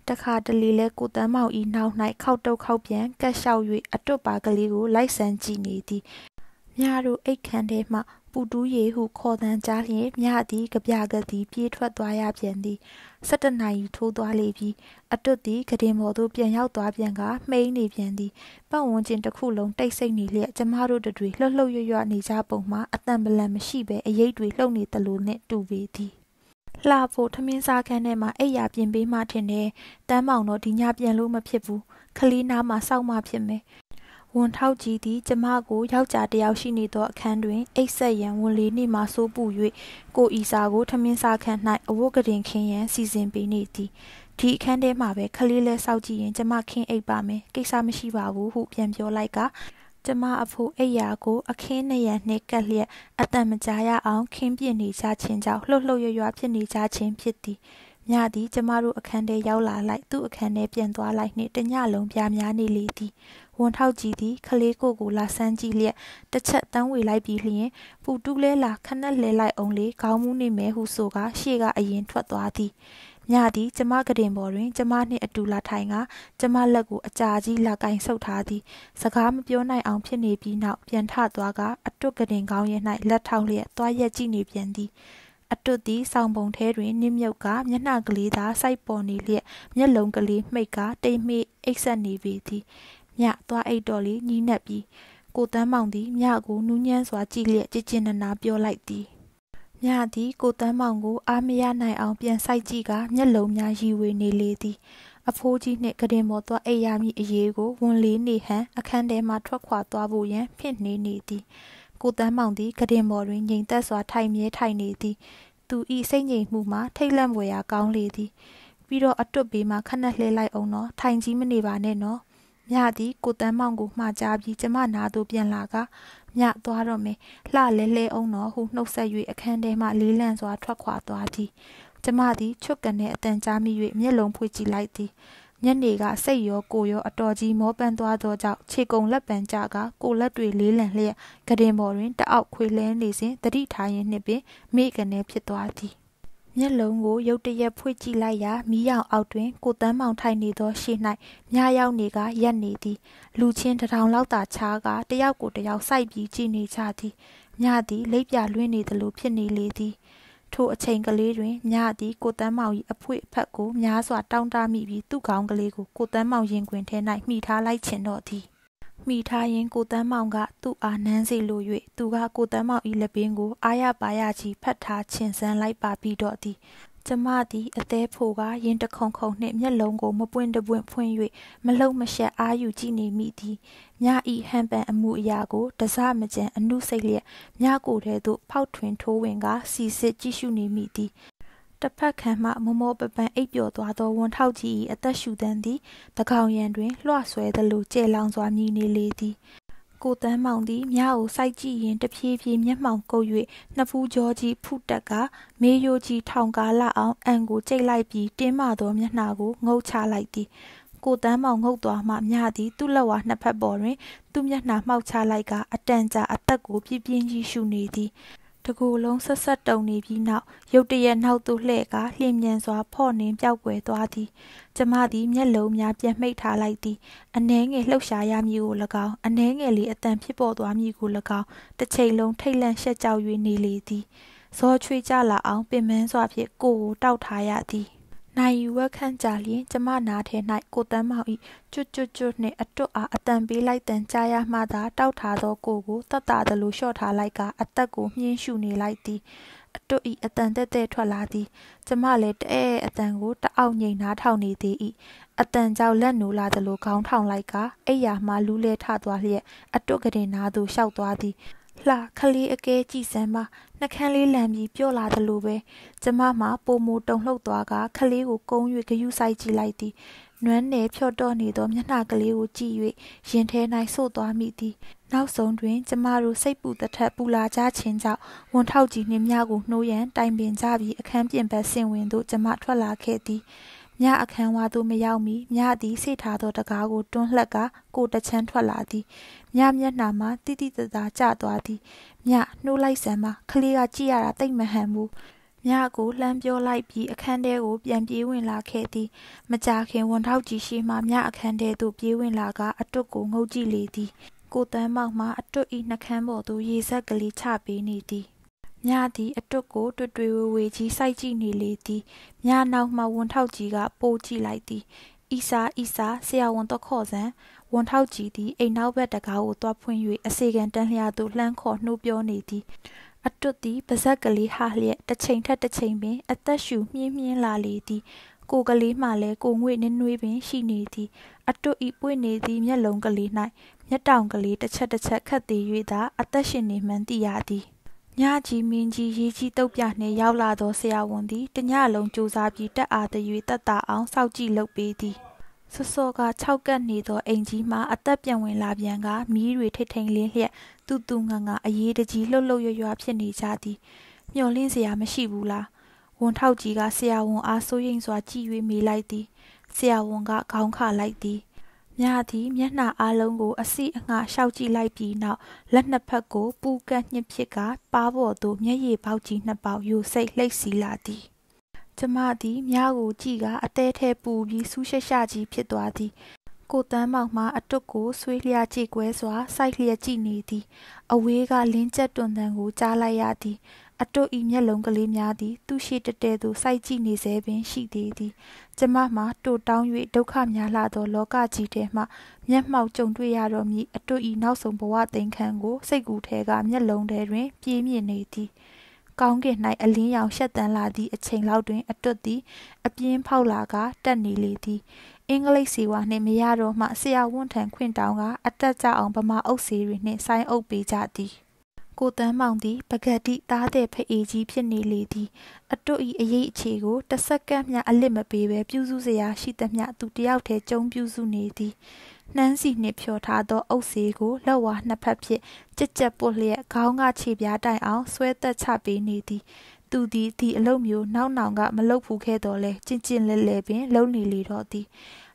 တခါတလေလဲကိုတန်းမောင်ဤနောက်၌ခောက်တုတ်ခောက်ပြန်ကက်လျှောက်၍အတွတ်ပါကလေးကိုလိုက်ဆန်းကြည့်နေသည်မြတို့အိတ်ခံထဲမှ ပူတူးရေဟုခေါ်တန်းကြားလျင်မြသည်ကြပြကသည်ပြေးထွက်သွားရပြန်သည်17နာရီထိုးသွားလေပြီးအတွတ်သည်ကတင်ပေါ်သို့ပြန်ရောက်သွားပြန်ကမှိန်နေပြန်သည်ပတ်ဝန်းကျင်တစ်ခုလုံးတိတ်ဆိတ်နေလျက်ကျမတို့တို့တွေလှုပ်လှုပ်ရွရွနေကြပုံမှာအတန်ပလန်မရှိဘဲအရေးတွေလှုပ်နေသလိုနဲ့တူပေသည်လှဖို့ထမင်းစားခန်းထဲမှာအိပ်ယာပြင်ပေးမှထင်တယ်။တမ်းမောင်တော့ဒီညပြန်လို့မဖြစ်ဘူး။ခလေးနားမှာစောက်မှဖြစ်မယ်ဝန်ထောက်ကြီးသည်ကျမကိုယောက်ျားတစ်ယောက်ရှိနေသောအခန်းတွင်အိတ်ဆက်ရန်ဝန်လေးနှင့်မှဆိုးပူ၍ကိုဤစာကိုထမင်းစားခန့်၌အဝတ်ကတင်ခင်းရန်စီစဉ်ပေးနေသည်ဒီအခန်းထဲမှာပဲခလေးလဲစောက်ကြည့်ရင်ကျမခင်းအိတ်ပါမယ်ကိစ္စမရှိပါဘူးဟုပြန်ပြောလိုက်ကကျမအဖိုးအိယာကိုအခင်းနရံနှင့်ကပ်လျက်အတန်မကြားရအောင်ခင်းပြနေကြခြင်းကြောင့်လှုပ်လှုပ်ရွရွဖြစ်နေကြခြင်းဖြစ်သည်ညသည်ကျမတို့အခန်းထဲရောက်လာလိုက်သူ့အခန်းထဲပြန်သွားလိုက်နှင့်တညလုံးပြားများနေလေသည်ဝန်ထောက်ကြီးသည် ခလေးကိုကိုလာဆန်းကြည့်လျက်တစ်ချက်တန်းဝေလိုက်ပြီးလျင်ပူတူးလဲလာ ခနဲ့လဲလိုက်အောင်လေခေါင်းမူးနေမဲဟုဆိုကရှေ့ကအရင်ထွက်သွားသည်ညသည်ကျမကတင်ပေါ်တွင် ကျမနှင့်အတူလာထိုင်က ကျမလက်ကိုအကြာကြီးလာကင်ဆုပ်ထားသည်စကားမပြောနိုင်အောင်ဖြစ်နေပြီးနောက်ပြန်ထသွားကအတွတ်ကတင်ကောင်းရဲ့၌လက်ထောက်လျက်သွားရက်ကြည့်နေပြန်သည် အတွတ်သည်ဆောင်းပုံထဲတွင်နစ်မြုပ်ကမျက်နှာကလေးသာစိုက်ပေါ်နေလျက်မျက်လုံးကလေးမှိတ်ကတိမ်မိတ်အိပ်ဆက်နေပေသည်မြသွားအိတ်တော်လေးညီးနှက်ပြီးကိုတန်းမောင်သည်မြကိုနူးညံ့စွာကြည်လျက်ကြည်ကျင်နနာပြောလိုက်သည်မြသည်ကိုတန်းမောင်ကိုအားမရနိုင်အောင်ပြန်ဆိုင်ကြည့်ကမျက်လုံးများရည်ဝေနေလေသည် အဖိုးကြီးနှင့်ကတင်မော်သွားအိပ်ရမည်အရေးကိုဝန်လေးနေဟန်အခန်းထဲမှထွက်ခွာသွားဖို့ရန်ဖြစ်နေနေသည်ကိုတန်းမောင်သည်ကတင်မော်တွင်ငြိမ်သက်စွာထိုင်မြဲထိုင်နေသည်သူဤစိတ်ငြိမ်မှုမှာထိတ်လန့်ဖွယ်ရာကောင်းလေသည်ပြီးတော့အတွတ်ဘေးမှခဏလှဲလိုက်အောင်တော့ထိုင်ကြီးမနေပါနဲ့နော်မြသည်ကိုတန်းမောင်ကိုမှားကြပြီးကျမနာသို့ပြန်လာကမြသွားတော့မယ်လှလဲလဲအောင်တော့ဟုနှုတ်ဆက်၍အခန်းထဲမှလေးလံစွာထွက်ခွာသွားသည်ကျမသည်ချွတ်ကန်တဲ့အတန်ကြားမိ၍မျက်လုံးဖွေကြည့်လိုက်သည်ညနေကစိတ်ရောကိုရောအတော်ကြီးမောပန်းသွားသောကြောင့်ခြေကုံလက်ပံကြကကိုလက်တွေလေးလံလျက်ကတင်ပေါ်တွင်တအောက်ခွေလဲနေစဉ်တတိထားရင်နှစ်ပင်မိကနေဖြစ်သွားသည်မျက်လုံးကိုရုတ်တရက်ဖွင့်ကြည့်လိုက်ရာမီးရောင်အောက်တွင် ကိုတန်းမောင်ထိုင်နေသောရှေ့၌မြားရောက်နေကရက်နေသည်လူချင်းတထောင်လောက်သာချားကတယောက်ကိုတယောက်စိုက်ပြီးကြည့်နေကြသည်မြသည်လက်ပြလွင့်နေသလိုဖြစ်နေလေသည်ထိုအချိန်ကလေးတွင်မြသည်ကိုတန်းမောင်၏အဖွေအဖက်ကိုများစွာတောင်းတမိပြီးသူ့ကောင်းကလေးကိုကိုတန်းမောင်ရင်ခွင်ထဲ၌မှီထားလိုက်ခြင်းတော့သည်မိထားရင်ကိုတန်းမောင်ကသူ့အာနန်းစီလို၍သူကကိုတန်းမောင်၏လက်ပင်ကို အာရပါရချီဖတ်ထားချင်ဆန်းလိုက်ပါပြီးတော့သည်ကျမသည် အသေးဖိုကရင်တခုံခုံနှင့်မျက်လုံးကိုမပွင့်တပွင့်ဖွင့်၍မလုံမရှက်အာယူကြည့်နေမိသည်မြဤဟန်ပန်အမှုအရာကိုတစမကြံအမှုစိတ်လျက်မြကိုယ်ထဲသို့ဖောက်ထွင်ထိုးဝင်က စီစစ်ကြည့်ရှုနေမိသည်တစ်ဖက်ခံမှမမောပပန်အိပ်ပျော်သွားသောဝန်ထောက်ကြီး၏အသက်ရှူတန်းသည်တကောင်ရံတွင်လွှဆွဲသလိုကျဲလောင်စွာမြည်နေလေသည်ကိုတန်းမောင်သည်မြားကိုစိုက်ကြည့်ရင်တဖြည်းဖြည်းမျက်မှောင်ကုပ်၍နှစ်ဖူးကြောကြီးဖုတက်ကမေယိုကြီးထောင်ကားလအောင်အံကိုကျိတ်လိုက်ပြီးတင်းမသော မျက်နှာကိုငုတ်ချလိုက်သည်ကိုတန်းမောင်ငုတ်သွားမှမြသည်သူ့လက်ဝါနှစ်ဖက်ပေါ်တွင်သူ့မျက်နှာမှောက်ချလိုက်ကအတန်ကြာအသက်ကိုပြင်းပြင်းကြီးရှူနေသည်။တကူလုံးဆက်ဆက်တုံနေပြီးနောက်ရုတ်တရက်နောက်သို့လှဲ့ကလျင်မြန်စွာဖော့နှင်းပျောက်ွယ်သွားသည်ကျမသည်မျက်လုံးများပြတ်မိတ်ထားလိုက်သည်အနှဲငယ်လှုပ်ရှားရမည်ကို၎င်းအနှဲငယ်လေးအတန်ဖြစ်ပေါ်သွားမည်ကို၎င်းတစ်ချိန်လုံးထိတ်လန့်ရှက်ကြောက်၍နေလေသည်ဇောချွေကြလာအောင်ပင်မန်းစွာဖြင့်ကိုယ်ကိုတောက်ထားရသည်နိုင်ယူဝက်ခန့်ကြလျင်ကျမနာထဲ၌ကိုတန်းမောင်ဤကျွတ်ကျွတ်ကျွတ်နှင့်အတွတ်အားအတန်ပေးလိုက်တန်ကြားရမှသာတောက်ထားသောကိုကိုတတ်တာသလိုလျှော့ထားလိုက်ကအသက်ကိုမြင်းရှူနေလိုက်သည် အတွတ်ဤအတန်တက်တက်ထွက်လာသည်ကျမလည်းတဲ့အတန်ကိုတအောက်ငိန်နားထောင်နေသေး၏အတန်ကြောင့်လက်နိုးလာသလိုခေါင်းထောင်လိုက်ကအိယာမှလူးလဲထသွားလျက်အတွတ်ကလေးနားသို့လျှောက်သွားသည်လှခလေးအကဲကြည့်စမ်းပါနှကန်းလေးလန်ပြီးပြော့လာသလိုပဲကျမမှပုံမတုံလှုပ်သွားကခလေးကိုကုန်း၍ဂယုဆိုင်ကြည့်လိုက်သည်နွမ်းနယ်ဖြော့တော့နေသော မျက်နှာကလေးကိုကြည့်၍ရင်ထဲ၌ဆို့သွားမိသည်နောက်ဆုံးတွင် ကျမတို့စိတ်ပူတထက်ပူလာကြခြင်းကြောင့်ဝန်ထောက်ကြီးနှင့်မြကိုနှိုးရန်တိုင်ပင်ကြပြီးအခန်းပြင်ဘက်ဆင်ဝင်သို့ကျမထွက်လာခဲ့သည်ညအခန်းဝါသို့မရောက်မီညသည်ဆိတ်ထားသောတကားကိုတွန်းလှက်ကကိုတချမ်းထွက်လာသည်မြမျက်နှာမှာတိတိတသားကျသွားသည်မြနှိုးလိုက်စမ်းမှာခလေးကကြည့်ရတာတိတ်မဟန်ဘူးမြကိုလှမ်းပြောလိုက်ပြီးအခန်းထဲကို ပြန်ပြေးဝင်လာခဲ့သည်မကြာခင်ဝန်ထောက်ကြီးရှိမှမြအခန်းထဲသို့ပြေးဝင်လာကအတွတ်ကိုငုတ်ကြည့်လေသည် ကိုတန်းမောက်မှာအတွတ်ဤနှကန်းပေါ်သို့ရေဆက်ကလေးချပေးနေသည်မြသည်အတွတ်ကိုတွတ်တွေဝေဝေကြီးစိုက်ကြည့်နေလေသည်မြနောက်မှဝန်ထောက်ကြီးကပိုးကြည့်လိုက်သည်ဤစာဤစာဆရာဝန်တော့ခေါ်စံဝန်ထောက်ကြီးသည်အိမ်နောက်ဘက်တကားကိုသွားဖွင့်၍အစီကံတန်းလျာသို့လှမ်းခေါ်နှိုးပြောနေသည်အတွတ်သည်ပါဇက်ကလေးဟလျက်တစ်ချိန်ထက်တစ်ချိန်ပင် အသက်ရှူမြင်းမြင်းလာလေသည်ကိုကလေးမှလည်းကိုငွေနှနှွေးပင် ရှိနေသည်အတွတ်ဤပွင့်နေသည့်မျက်လုံးကလေး၌မျက်တောင်ကလေးတစ်ချက်တစ်ချက်ခတ်သေး၍သာအသက်ရှင်နေမှန်းသိရသည်ညကြီးမင်းကြီးရေကြီးတုပ်ပြနှင့်ရောက်လာသောဆရာဝန်သည်တညလုံးကြိုးစားပြီးတက်အားတရွေ့တက်တာအောင်စောင့်ကြည့်လုပ်ပေးသည်။စောစောက6ကပ်နေသောအိမ်ကြီးမှအသက်ပြန်ဝင်လာပြန်က မီးတွေထိတ်ထိန်လင်းလျက်တူတူငါငါအေးတကြီးလှုပ်လှုပ်ရွရွဖြစ်နေကြသည်မျောလင်းစရာမရှိဘူးလားဝန်ထောက်ကြီးကဆရာဝန်အားစိုးရိမ်စွာကြည့်၍မေးလိုက်သည်ဆရာဝန်ကခေါင်းခလိုက်သည်မြသည်မျက်နှာအလုံးကို အစီအငှရှောက်ကြည့်လိုက်ပြီးနောက်လက်နှစ်ဖက်ကိုပူကန့်ညှစ်ဖြစ်ကပါပေါ်သို့မျက်ရည်ပေါက်ကြီးနှစ်ပေါက်ယူစိတ်လှိတ်စီလာသည်ကျမသည်မြကိုကြည့်ကအသေးထဲပူပြီးဆူးရှက်ရှကြီးဖြစ်သွားသည် ကိုတန်းမောက်မှအတုတ်ကိုဆွေးလျက်ကြည့်ကွဲစွာစိုက်လျက်ကြည့်နေသည်အဝေးကလင်းကျက်တွန်တန်ကိုကြားလိုက်ရသည် အတုတ်ဤမျက်လုံးကလေးများသည်သူရှိတတဲသို့စိုက်ကြည့်နေစေပင်ရှိသေးသည်ကျမမှာတိုတောင်း၍ဒုက္ခများလာသောလောကကြီးထဲမှမျက်မှောက်ကြုံတွေ့ရတော်မူအတုတ်ဤနောက်ဆုံးဘဝသင်္ခန်းကိုစိတ်ကူထဲကမျက်လုံးထဲတွင်ပြေးမြင်နေသည်။ကောင်းကင်၌အလင်းရောင်ရှက်တန်းလာသည့်အချိန်လောက်တွင်အတွတ်သည် အပြင်းဖောက်လာကတက်နေလေသည်အင်္ဂလိပ်စီဝါနှင့်မရတော့မှဆရာဝန်ထံခွင့်တောင်းကအတက်ကြအောင်ဗမာအုပ်စီတွေနှင့်ဆိုင်းအုပ်ပေးကြသည်ကိုတန်းမောင်သည်ပကတိသားတဲ့ဖအေးကြီးဖြစ်နေလေသည်အတွဤအရေးအခြေကိုတစ်စက္ကန့်မျှအလစ်မပေးဘဲပြုစုစရာရှိသမျှသူတယောက်တည်းကြုံပြုစုနေသည်နှမ်းစီနှင့်ဖြော်ထားသောအုပ်စေးကိုလက်ဝါးနှစ်ဖက်ဖြင့်ကြက်ကြက်ပုတ်လျက်ခေါင်းကခြေပြားတိုင်အောင်ဆွဲသက်ချပေးနေသည်သူသည်ဒီအလုပ်မျိုးနောက်နောင်ကမလုပ်ဘူးခဲ့တော့လဲကျင့်ကျင့်လဲလဲပင် လုပ်နေလေတော့သည်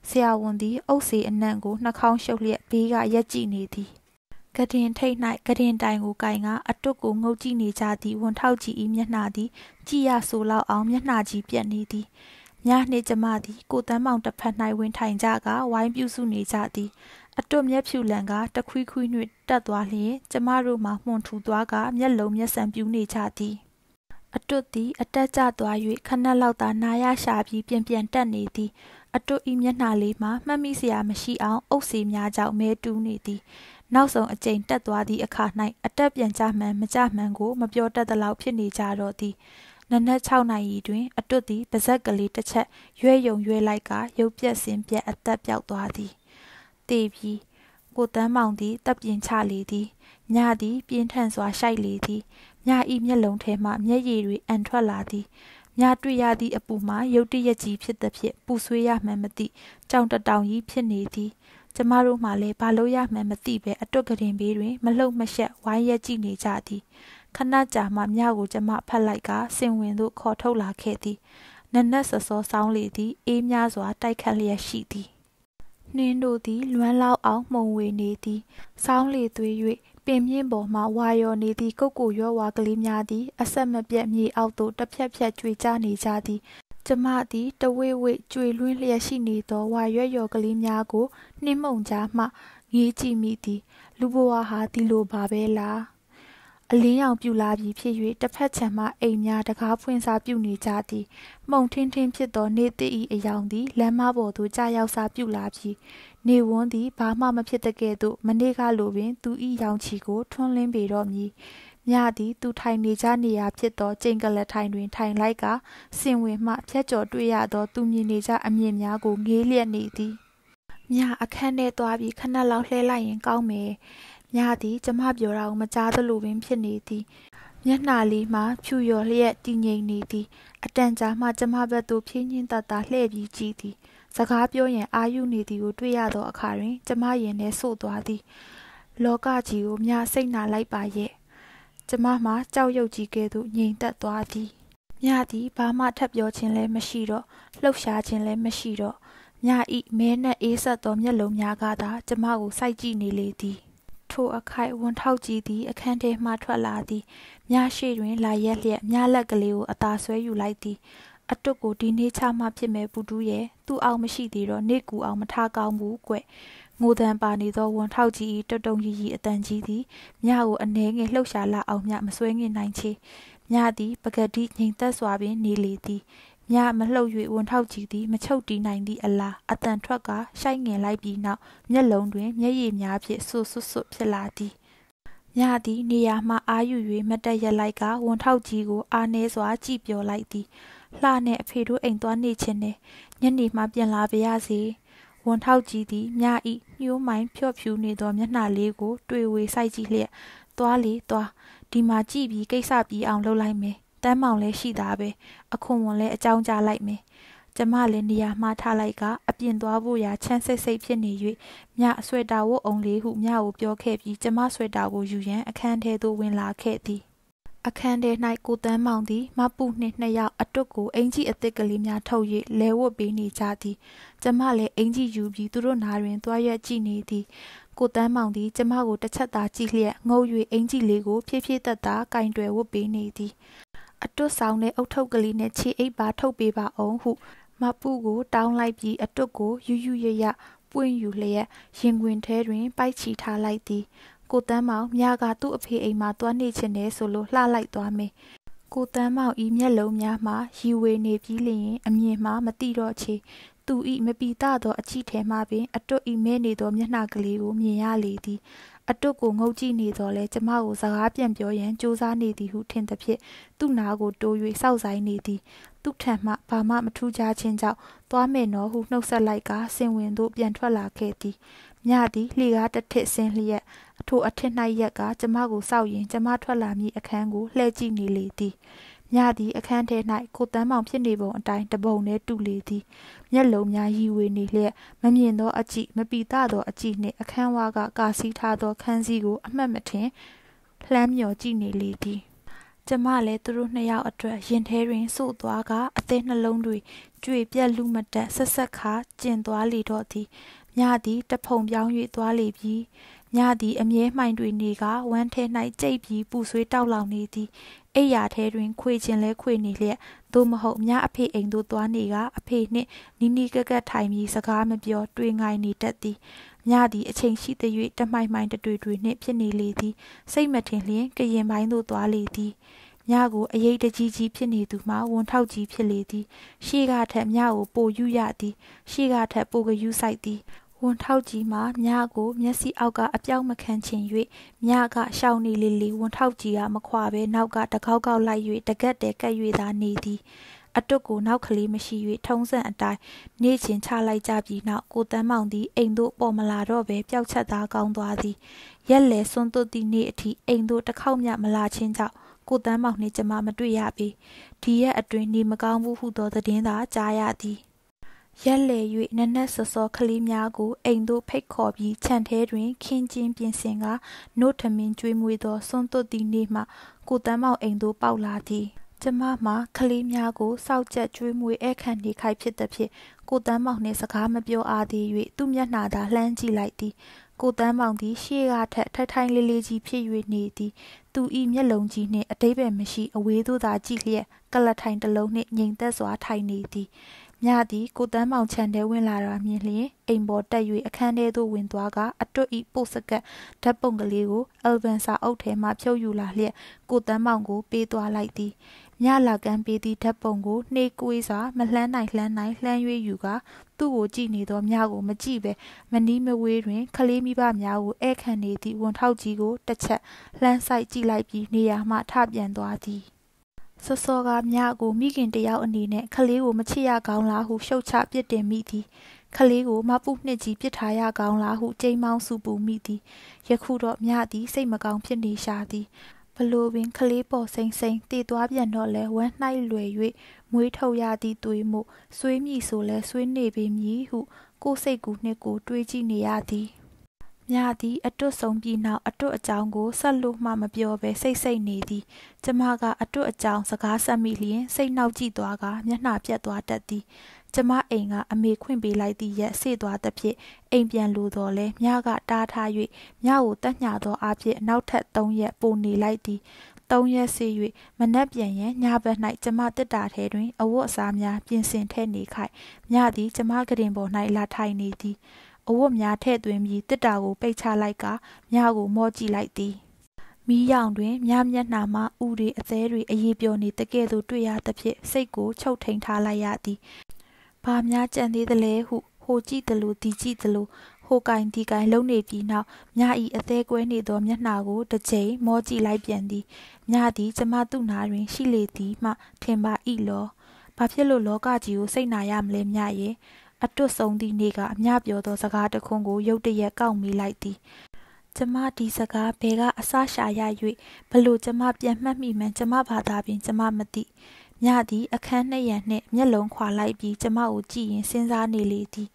ဆရာဝန်သည်အုပ်စေအနံ့ကိုနှာခေါင်းရှုပ်လျက်ဘေးကရက်ကြည့်နေသည်ကတင်ထိတ်၌ကတင်တိုင်ကိုကင်ကအတွတ်ကိုငုတ်ကြည့်နေကြသည့်ဝန်ထောက်ကြီး၏မျက်နှာသည်ကြည်ရဆိုလောက်အောင် မျက်နှာကြီးပြက်နေသည်။ညနှင့်ကျမသည်ကိုတန်းမောင်တစ်ဖက်၌ဝင်ထိုင်ကြကဝိုင်းပြုစုနေကြသည်အတွတ်မျက်ဖြူလန်ကတခွီးခွီးနှင့်တက်သွားလျင်ကျမတို့မှ မှုန်ထူသွားကမျက်လုံးမျက်စံပြူးနေကြသည်အတွတ်သည် အတက်ကျသွား၍ခဏလောက်သာနာရရှာပြီးပြန်ပြန်တက်နေသည်အတွတ်ဤမျက်နှာလေးမှာမှတ်မိစရာမရှိအောင်အုပ်စေများကြောင့်မဲတူးနေသည်နောက်ဆုံးအကြိမ်တက်သွားသည့်အခါ၌အတက်ပြန်ကြမှန်မကြမှန်ကိုမပြောတတ်သလောက်ဖြစ်နေကြတော့သည်နနက်6နာရီတွင်အတွတ်သည်ပါဇက်ကလေးတစ်ချက် ရွဲ့ယုံရွဲ့လိုက်ကရုပ်ပြက်စင်ပြက်အသက်ပြောက်သွားသည်။တေပြီးကိုတန်းမောင်သည်တပ်ပြင်းချလေသည်။ညသည်ပြင်းထန်စွာရှိုက်လေသည်။ညဤမျက်လုံးထဲမှမျက်ရည်တွေအန်ထွက်လာသည်။ညတွေ့ရသည့်အပူမှာရုတ်တရက်ကြီးဖြစ်သည်ဖြင့်ပူဆွေးရမှန်းမသိကြောင်တတောင်ကြီးဖြစ်နေသည်ကျမတို့မှလည်းဘာလို့ရမှန်းမသိပဲအတွက်ကလေးဘေးတွင်မလှုပ်မရှက်ဝိုင်းရက်ကြည့်နေကြသည်။ခဏကြာမှမြကိုကျမဖက်လိုက်က စင်ဝင်သို့ခေါ်ထုတ်လာခဲ့သည်နက်နက်ဆစောဆောင်းလေသည် အေးများစွာ တိုက်ခတ်လျက်ရှိသည်နှင်းတို့သည် လွမ်းလောက်အောင်မှုန်ဝေနေသည်ဆောင်းလေသွေး၍ပင်မြင့်ပေါ်မှဝါရော်နေသည့်ကုတ်ကိုရောဝါကလေးများသည်အဆက်မပြတ်မြေအောက်သို့တစ်ဖြက်ဖြက်ကျွေကျနေကြသည်ကျမသည်တဝိဝိကျွေလွင်းလျက်ရှိနေသောဝါရွက်ရော်ကလေးများကိုနှင်းမုံကြားမှငေးကြည့်မိသည် လူဘဝဟာဒီလိုပါပဲလားအလင်းရောင်ပြူလာပြီဖြစ်၍တစ်ဖက်ခြံမှအိမ်များတကားဖွင့်စားပြုနေကြသည်မှုန်ထင်းထင်းဖြစ်သော နေသည့်ဤအယောင်သည်လမ်းမပေါ်သို့ကြာရောက်စားပြုလာပြီးနေဝန်းသည်ဘာမှမဖြစ်တကဲ့သို့မနေ့ကလိုပင် သူဤရောင်ချီကိုထွန်းလင်းပေတော့မည်ညသည်သူထိုင်နေကြနေရာဖြစ်သောကျိန်ကလထိုင်တွင် ထိုင်လိုက်ကစင်ဝင်မှဖြက်ကျော်တွေ့ရသောသူမြင်နေကြအမြင်များကိုငေးလျက်နေသည်ညအခန်းထဲသွားပြီးခဏလောက်လှဲလိုက်ရင်ကောင်းမယ်မြာသည်ကျမပြောတာကိုမကြားသလိုပင်ဖြစ်နေသည်မျက်နှာလေးမှာဖြူလျော်လျက်တည်ငြိမ်နေသည်အတန်ကြာမှကျမဘက်သို့ဖြင်းချင်းတတ်တာလှည့်ပြီးကြည့်သည် စကားပြောရင်အာယုနေသည်ကိုတွေ့ရသောအခါတွင်ကျမရင်ထဲဆို့သွားသည်လောကကြီးကိုမြစိတ်နာလိုက်ပါရဲ့ကျမမှာကြောက်ရွံ့ကြီးကဲ့သို့ငြိမ်သက်သွားသည်မြသည်ဘာမှထပ်ပြောခြင်းလည်းမရှိတော့လှုပ်ရှားခြင်းလည်းမရှိတော့မြဤမဲနဲ့အေးဆက်သောမျက်လုံးများကသာကျမကိုစိုက်ကြည့်နေလေသည်ထိုအခိုက်ဝန်ထောက်ကြီးသည်အခန်းထဲမှထွက်လာသည်။မြရှိတွင် လာရက်လျက်မြလက်ကလေးကိုအသာဆွဲယူလိုက်သည်။အတုတ်ကိုဒီနေ့ချမှဖြစ်မယ်ပူတူးရဲ့။သူ့အောင်မရှိသေးတော့နေကူအောင်မထားကောင်းဘူးကွ။ငိုတန်ပါနေသောဝန်ထောက်ကြီး၏တုတ်တုံရီရီအတန်ကြီးသည်မြကိုအနှဲငယ်လှုပ်ရှားလာအောင်မြမဆွဲငင်နိုင်ချေ။မြသည်ပကတိငိမ်သက်စွာပင်နေလေသည်။ညမလှုပ်၍ဝန်ထောက်ကြည့်သည်မချုပ်တီးနိုင်သည့်အလားအတန်ထွက်ကရှိုက်ငင်လိုက်ပြီးနောက်မျက်လုံးတွင်မျက်ရည်များဖြင့်ဆူဆွတ်ဆွတ်ဖြစ်လာသည်ညသည်နေရာမှအာယူ၍မတ်တက်ရက်လိုက်ကဝန်ထောက်ကြီးကိုအာနှဲစွာကြည့်ပြောလိုက်သည်လှနှင့်အဖေတို့အိမ်သွားနေခြင်းနဲ့ညနေမှပြန်လာပါရစေဝန်ထောက်ကြီးသည်ညဤညှိုးမိုင်းဖြော့ဖြူနေသောမျက်နှာလေးကိုတွေ့ဝေစိုက်ကြည့်လျက်သွားလေသွားဒီမှာကြည့်ပြီးကိစ္စပြီးအောင်လုပ်လိုက်မယ်တမ်းမောင်လည်းရှိသားပဲအခွန်ဝန်လည်းအကြောင်းကြားလိုက်မယ်ကျမလည်းနေရာမှားထားလိုက်ကအပြင်သွားဖို့ရာချမ်းစိတ်စိတ်ဖြစ်နေ၍မြအဆွေတာဝတ်အုံလေးဟုမြကိုပြောခဲ့ပြီးကျမဆွေတာကိုယူရန်အခန်းထဲသို့ဝင်လာခဲ့သည်အခန်းထဲ၌ကိုတန်းမောင်သည်မပုနှင့်နှစ်ယောက်အတွတ်ကိုအင်ကြီးအစ်စ်ကလေးများထုတ်၍လဲဝတ်ပေးနေကြသည်ကျမလည်းအင်ကြီးယူပြီးသူတို့နာတွင်သွားရက်ကြည့်နေသည်ကိုတန်းမောင်သည်ကျမကိုတစ်ချက်သာကြည့်လျက်ငုံ၍အင်ကြီးလေးကိုဖြည်းဖြည်းသက်သာကင်တွယ်ဝတ်ပေးနေသည်အတွတ်ဆောင်တဲ့အုတ်ထုပ်ကလေးနဲ့ခြေအိပ်ပါထုတ်ပေးပါအောင်ဟုမပူကိုတောင်းလိုက်ပြီးအတွတ်ကို ယူယူရရပွင့်ယူလျက်ရင်ခွင်ထဲတွင် ပိုက်ချီထားလိုက်သည် ကိုတန်းမောင်မြကသူ့အဖေအိမ်မှာသွားနေခြင်းနဲ့ဆိုလို့လှလိုက်သွားမင်းကိုတန်းမောင်ဤမျက်လုံးများမှာရီဝေနေပြီးလျင်အမြင်မှာမတိတော့ချေသူဤမပီတသောအချီထဲမှပင်အတွတ်ဤမဲနေသော မျက်နှာကလေးကိုမြင်ရလေသည်အတုကိုငုတ်ကြည့်နေတော့လဲကျမကိုစကားပြန်ပြောရန်ကြိုးစားနေသည်ဟုထင်သဖြင့်သူ့နာကိုတိုး၍စောက်ဆိုင်နေသည်သူ့ထံမှဘာမှမထူးခြားခြင်းကြောင့်သွားမယ်နော်ဟုနှုတ်ဆက်လိုက်ကဆင်ဝင်သို့ပြန်ထွက်လာခဲ့သည်ညသည်လှေကားတစ်ထစ်ဆင်းလျက်အထိုအထစ်၌ရက်ကကျမကိုစောက်ရင်ကျမထွက်လာမည့်အခန်းကိုလှည့်ကြည့်နေလေသည်ညသည်အခန်းထဲ၌ကိုတန်းမောင်ဖြစ်နေပုံအတိုင်းတပုံနဲ့တူလေသည်မျက်လုံးများရည်ဝေနေလျက်မမြင်သောအကြည့်မပီတသောအကြည့်နှင့်အခန်းဝါကကာစီးထားသောခန်းစည်းကိုအမှတ်မထင်လှမ်းမြော်ကြည့်နေလေသည် ကျမလည်းသူတို့နှစ်ယောက်အတွက်ရင်ထဲတွင်စုသွားကအသေးနှလုံးတွေကြွေပြက်လူမတက်ဆက်ဆက်ခါကျင်သွားလေတော့သည်ညသည်တဖုံပြောင်း၍သွားလေပြီးညသည်အမြဲမှိုင်တွေနေကဝမ်းထဲ၌ကြိတ်ပြီးပူဆွေးတောက်လောင်နေသည်အိယာထဲတွင် ခွေခြင်းလဲခွေနေလျက်သို့မဟုတ်ညအဖေအိမ်သို့သွားနေက အဖေနှင့်နီးနီးကက်ကက်ထိုင်ပြီးစကားမပြောတွေ့ငိုင်နေတတ်သည်ညသည်အချိန်ရှိသရွေ့တမိုင်မိုင်တတွေ့တွေ့နှင့်ဖြစ်နေလေသည်စိတ်မထင်လျင်ကရင်ပိုင်းသို့သွားလေသည်ညကိုအရေးတကြီးကြီးဖြစ်နေသူမှဝန်ထောက်ကြီးဖြစ်လေသည်ရှေ့ကထက်ညကိုပိုယူရသည် ရှေ့ကထက်ပိုကယူဆိုင်သည်ဝန်ထောက်ကြီးမှာမြကိုမျက်စိအောက်ကအပြောင်းမခံချင်၍မြကရှောင်းနေလေလေဝန်ထောက်ကြီးကမခွာဘဲနောက်ကတကောက်ကောက်လိုက်၍တကက်တဲကက်၍သာနေသည်အတုတ်ကိုနောက်ကလေးမရှိ၍ထုံးစံအတိုင်းနေချင်းချလိုက်ကြပြီးနောက်ကိုတန်းမောင်သည်အိမ်သို့ပေါ်မလာတော့ဘဲပျောက်ချက်သားကောင်းသွားသည်ရက်လေစွန့်သွတ်သည့်နေ့အထိအိမ်သို့တစ်ခေါက်မျှမလာခြင်းကြောင့်ကိုတန်းမောင်နှင့်ကျမမတွေ့ရပေဒီရက်အတွင်းနေမကောင်းဘူးဟုသောသတင်းသာကြားရသည်ရက်လေ၍နက်နက်စောစောကလေးများကိုအိမ်သို့ဖိတ်ခေါ်ပြီးခြံထဲတွင်ခင်းကျင်းပြင်ဆင်ကနှုတ်ထမင်းကျွေးမွေးသောစွန့်သွတ်သည့်နေ့မှကိုတမ်းမောင်အိမ်သို့ပေါက်လာသည်ကျမမှာကလေးများကိုစောက်ချက်ကျွေးမွေးအခန့်နေခိုက်ဖြစ်သည်ဖြင့်ကိုတမ်းမောင်နှင့်စကားမပြောအားသေး၍သူ့မျက်နှာသာလှမ်းကြည့်လိုက်သည်ကိုတန်းမောင်သည်ရှေ့ကထက်ထထိုင်လေးလေးကြီးဖြစ်၍နေသည်သူ၏မျက်လုံးကြီးနှင့်အတိတ်ပဲမရှိအဝေးသို့သာကြည့်လျက်ကလထိုင်တစ်လုံးနှင့်ငြိမ်သက်စွာထိုင်နေသည်မြသည်ကိုတန်းမောင်ခြံထဲဝင်လာတာမြင်လျင်အိမ်ပေါ်တက်၍အခန်းထဲသို့ဝင်သွားကအတွတ်ဤပုတ်စကတ်ဓာတ်ပုံကလေးကိုအယ်ဗန်စာအုပ်ထဲမှဖြုတ်ယူလာလျက်ကိုတန်းမောင်ကို ပေးသွားလိုက်သည်မြလာကန်းပေးသည့်ဓာတ်ပုံကိုနှေးကွေးစွာမလှမ်းနိုင်လှမ်းနိုင်လှမ်း၍ယူကသူ့ကိုကြည့်နေသောမြကိုမကြည့်ပဲမနီးမဝေးတွင်ကလေးမိဘများကိုဧကန်နေသည့်ဝန်ထောက်ကြီးကိုတစ်ချက်လှမ်းဆိုင်ကြည့်လိုက်ပြီးနေရာမှထပြန်သွားသည်စောစောကမြကိုမိခင်တယောက်အနေနဲ့ခလေးကိုမချစ်ရကောင်းလားဟုရှုတ်ချပြစ်တင်မိသည် ခလေးကိုမပုနှစ်ကြီးပြစ်ထားရကောင်းလားဟုကြိမ်မောင်းစူပူမိသည်ယခုတော့မြသည်စိတ်မကောင်းဖြစ်နေရှာသည်ဘလိုပင်ကလေးပေါ်စိမ့်စိမ့်တည်သွားပြန်တော့လဲဝမ်းနှိုက်လွယ်၍မွေးထုတ်ရသည့်သွေးမှုဆွေးမိဆိုလဲဆွေးနေပေမည်ဟု ကိုယ်စိတ်ကူနှင့်ကိုတွေးကြည့်နေရသည်။မြသည်အတွတ်ဆုံးပြီးနောက်အတွတ်အကြောင်းကိုဆက်လို့မှမပြောဘဲစိတ်စိတ်နေသည်။ကျမကအတွတ်အကြောင်းစကားဆက်မိလျင်စိတ်နှောက်ကြည့်သွားကမျက်နှာပြတ်သွားတတ်သည်။ကျမအိမ်ကအမေခွင့်ပေးလိုက်သည့်ရက်ဆေ့သွားသဖြင့်အိမ်ပြန်လိုတော်လဲမြကတားထား၍မြကိုတက်ညာသောအဖြစ်နောက်ထပ်၃ရက်ပိုနေလိုက်သည်သုံးရက်စီ၍မနက်ပြန်ရင်ညဘက်၌ကျမတစ်တာထဲတွင်အဝတ်အစားများပြင်ဆင်ထည့်နေခိုက်မြသည်ကျမကရင်ပေါ်၌လာထိုင်နေသည်။အဝတ်များထည့်သွင်းပြီးတစ်တာကိုပိတ်ချလိုက်ကမြကိုမော့ကြည့်လိုက်သည်မီးရောင်တွင်မြမျက်နှာမှဥတွေအသေးတွေအေးပျော်နေတကယ်သို့တွေ့ရသဖြင့်စိတ်ကိုချုပ်ထိန်ထားလိုက်ရသည်ဘာများကြံသေးသလဲဟုဟိုကြည့်သလိုဒီကြည့်သလိုဟိုကင်ဒီကင်လုံနေပြီးနောက်မြဤအသေးကွဲနေသော မျက်နှာကိုတစ်ချိန်မောကြည့်လိုက်ပြန်သည်မြသည်ကျမသူ့နာတွင်ရှိလေသည်မှထင်ပါ၏လောဘာဖြစ်လို့လောကကြီးကိုစိတ်နာရမလဲမြရဲ့အတွတ်ဆုံးသည့်နေ့ကအမျှပြောသောစကားတခွန်းကိုရုတ်တရက်ကောက်မိလိုက်သည်ကျမဒီစကားဘယ်ကအစရှာရ၍ဘလို့ကျမပြန်မှတ်မိမှန်းကျမဘာသာပြင်ကျမမသိမြသည်အခန်းနှစ်ရံနှင့်မျက်လုံးခွာလိုက်ပြီးကျမကိုကြည့်ရင်စဉ်းစားနေလေသည်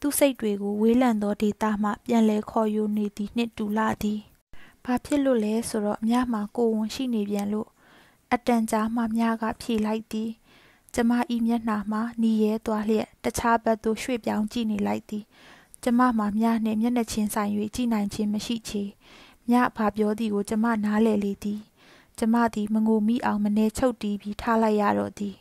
သူ့စိတ်တွေကိုဝေးလံသောဒေသမှပြန်လဲခေါ်ယူနေသည်နှင့်တူလာသည်ဘာဖြစ်လို့လဲဆိုတော့မြမှာကိုဝန်ရှိနေပြန်လို့အတန်ကြာမှမြကဖြေလိုက်သည်။ကျမဤမျက်နှာမှာနီရဲသွားလျက်တခြားဘက်သို့ရွှေ့ပြောင်းကြည့်နေလိုက်သည်ကျမမှာမြနှင့်မျက်နှာချင်းဆိုင်၍ကြည့်နိုင်ခြင်းမရှိချေမြဘာပြောသည်ကို ကျမနားလည်လေသည်ကျမသည်မငိုမိအောင်မနေချုပ်တီးပြီးထားလိုက်ရတော့သည်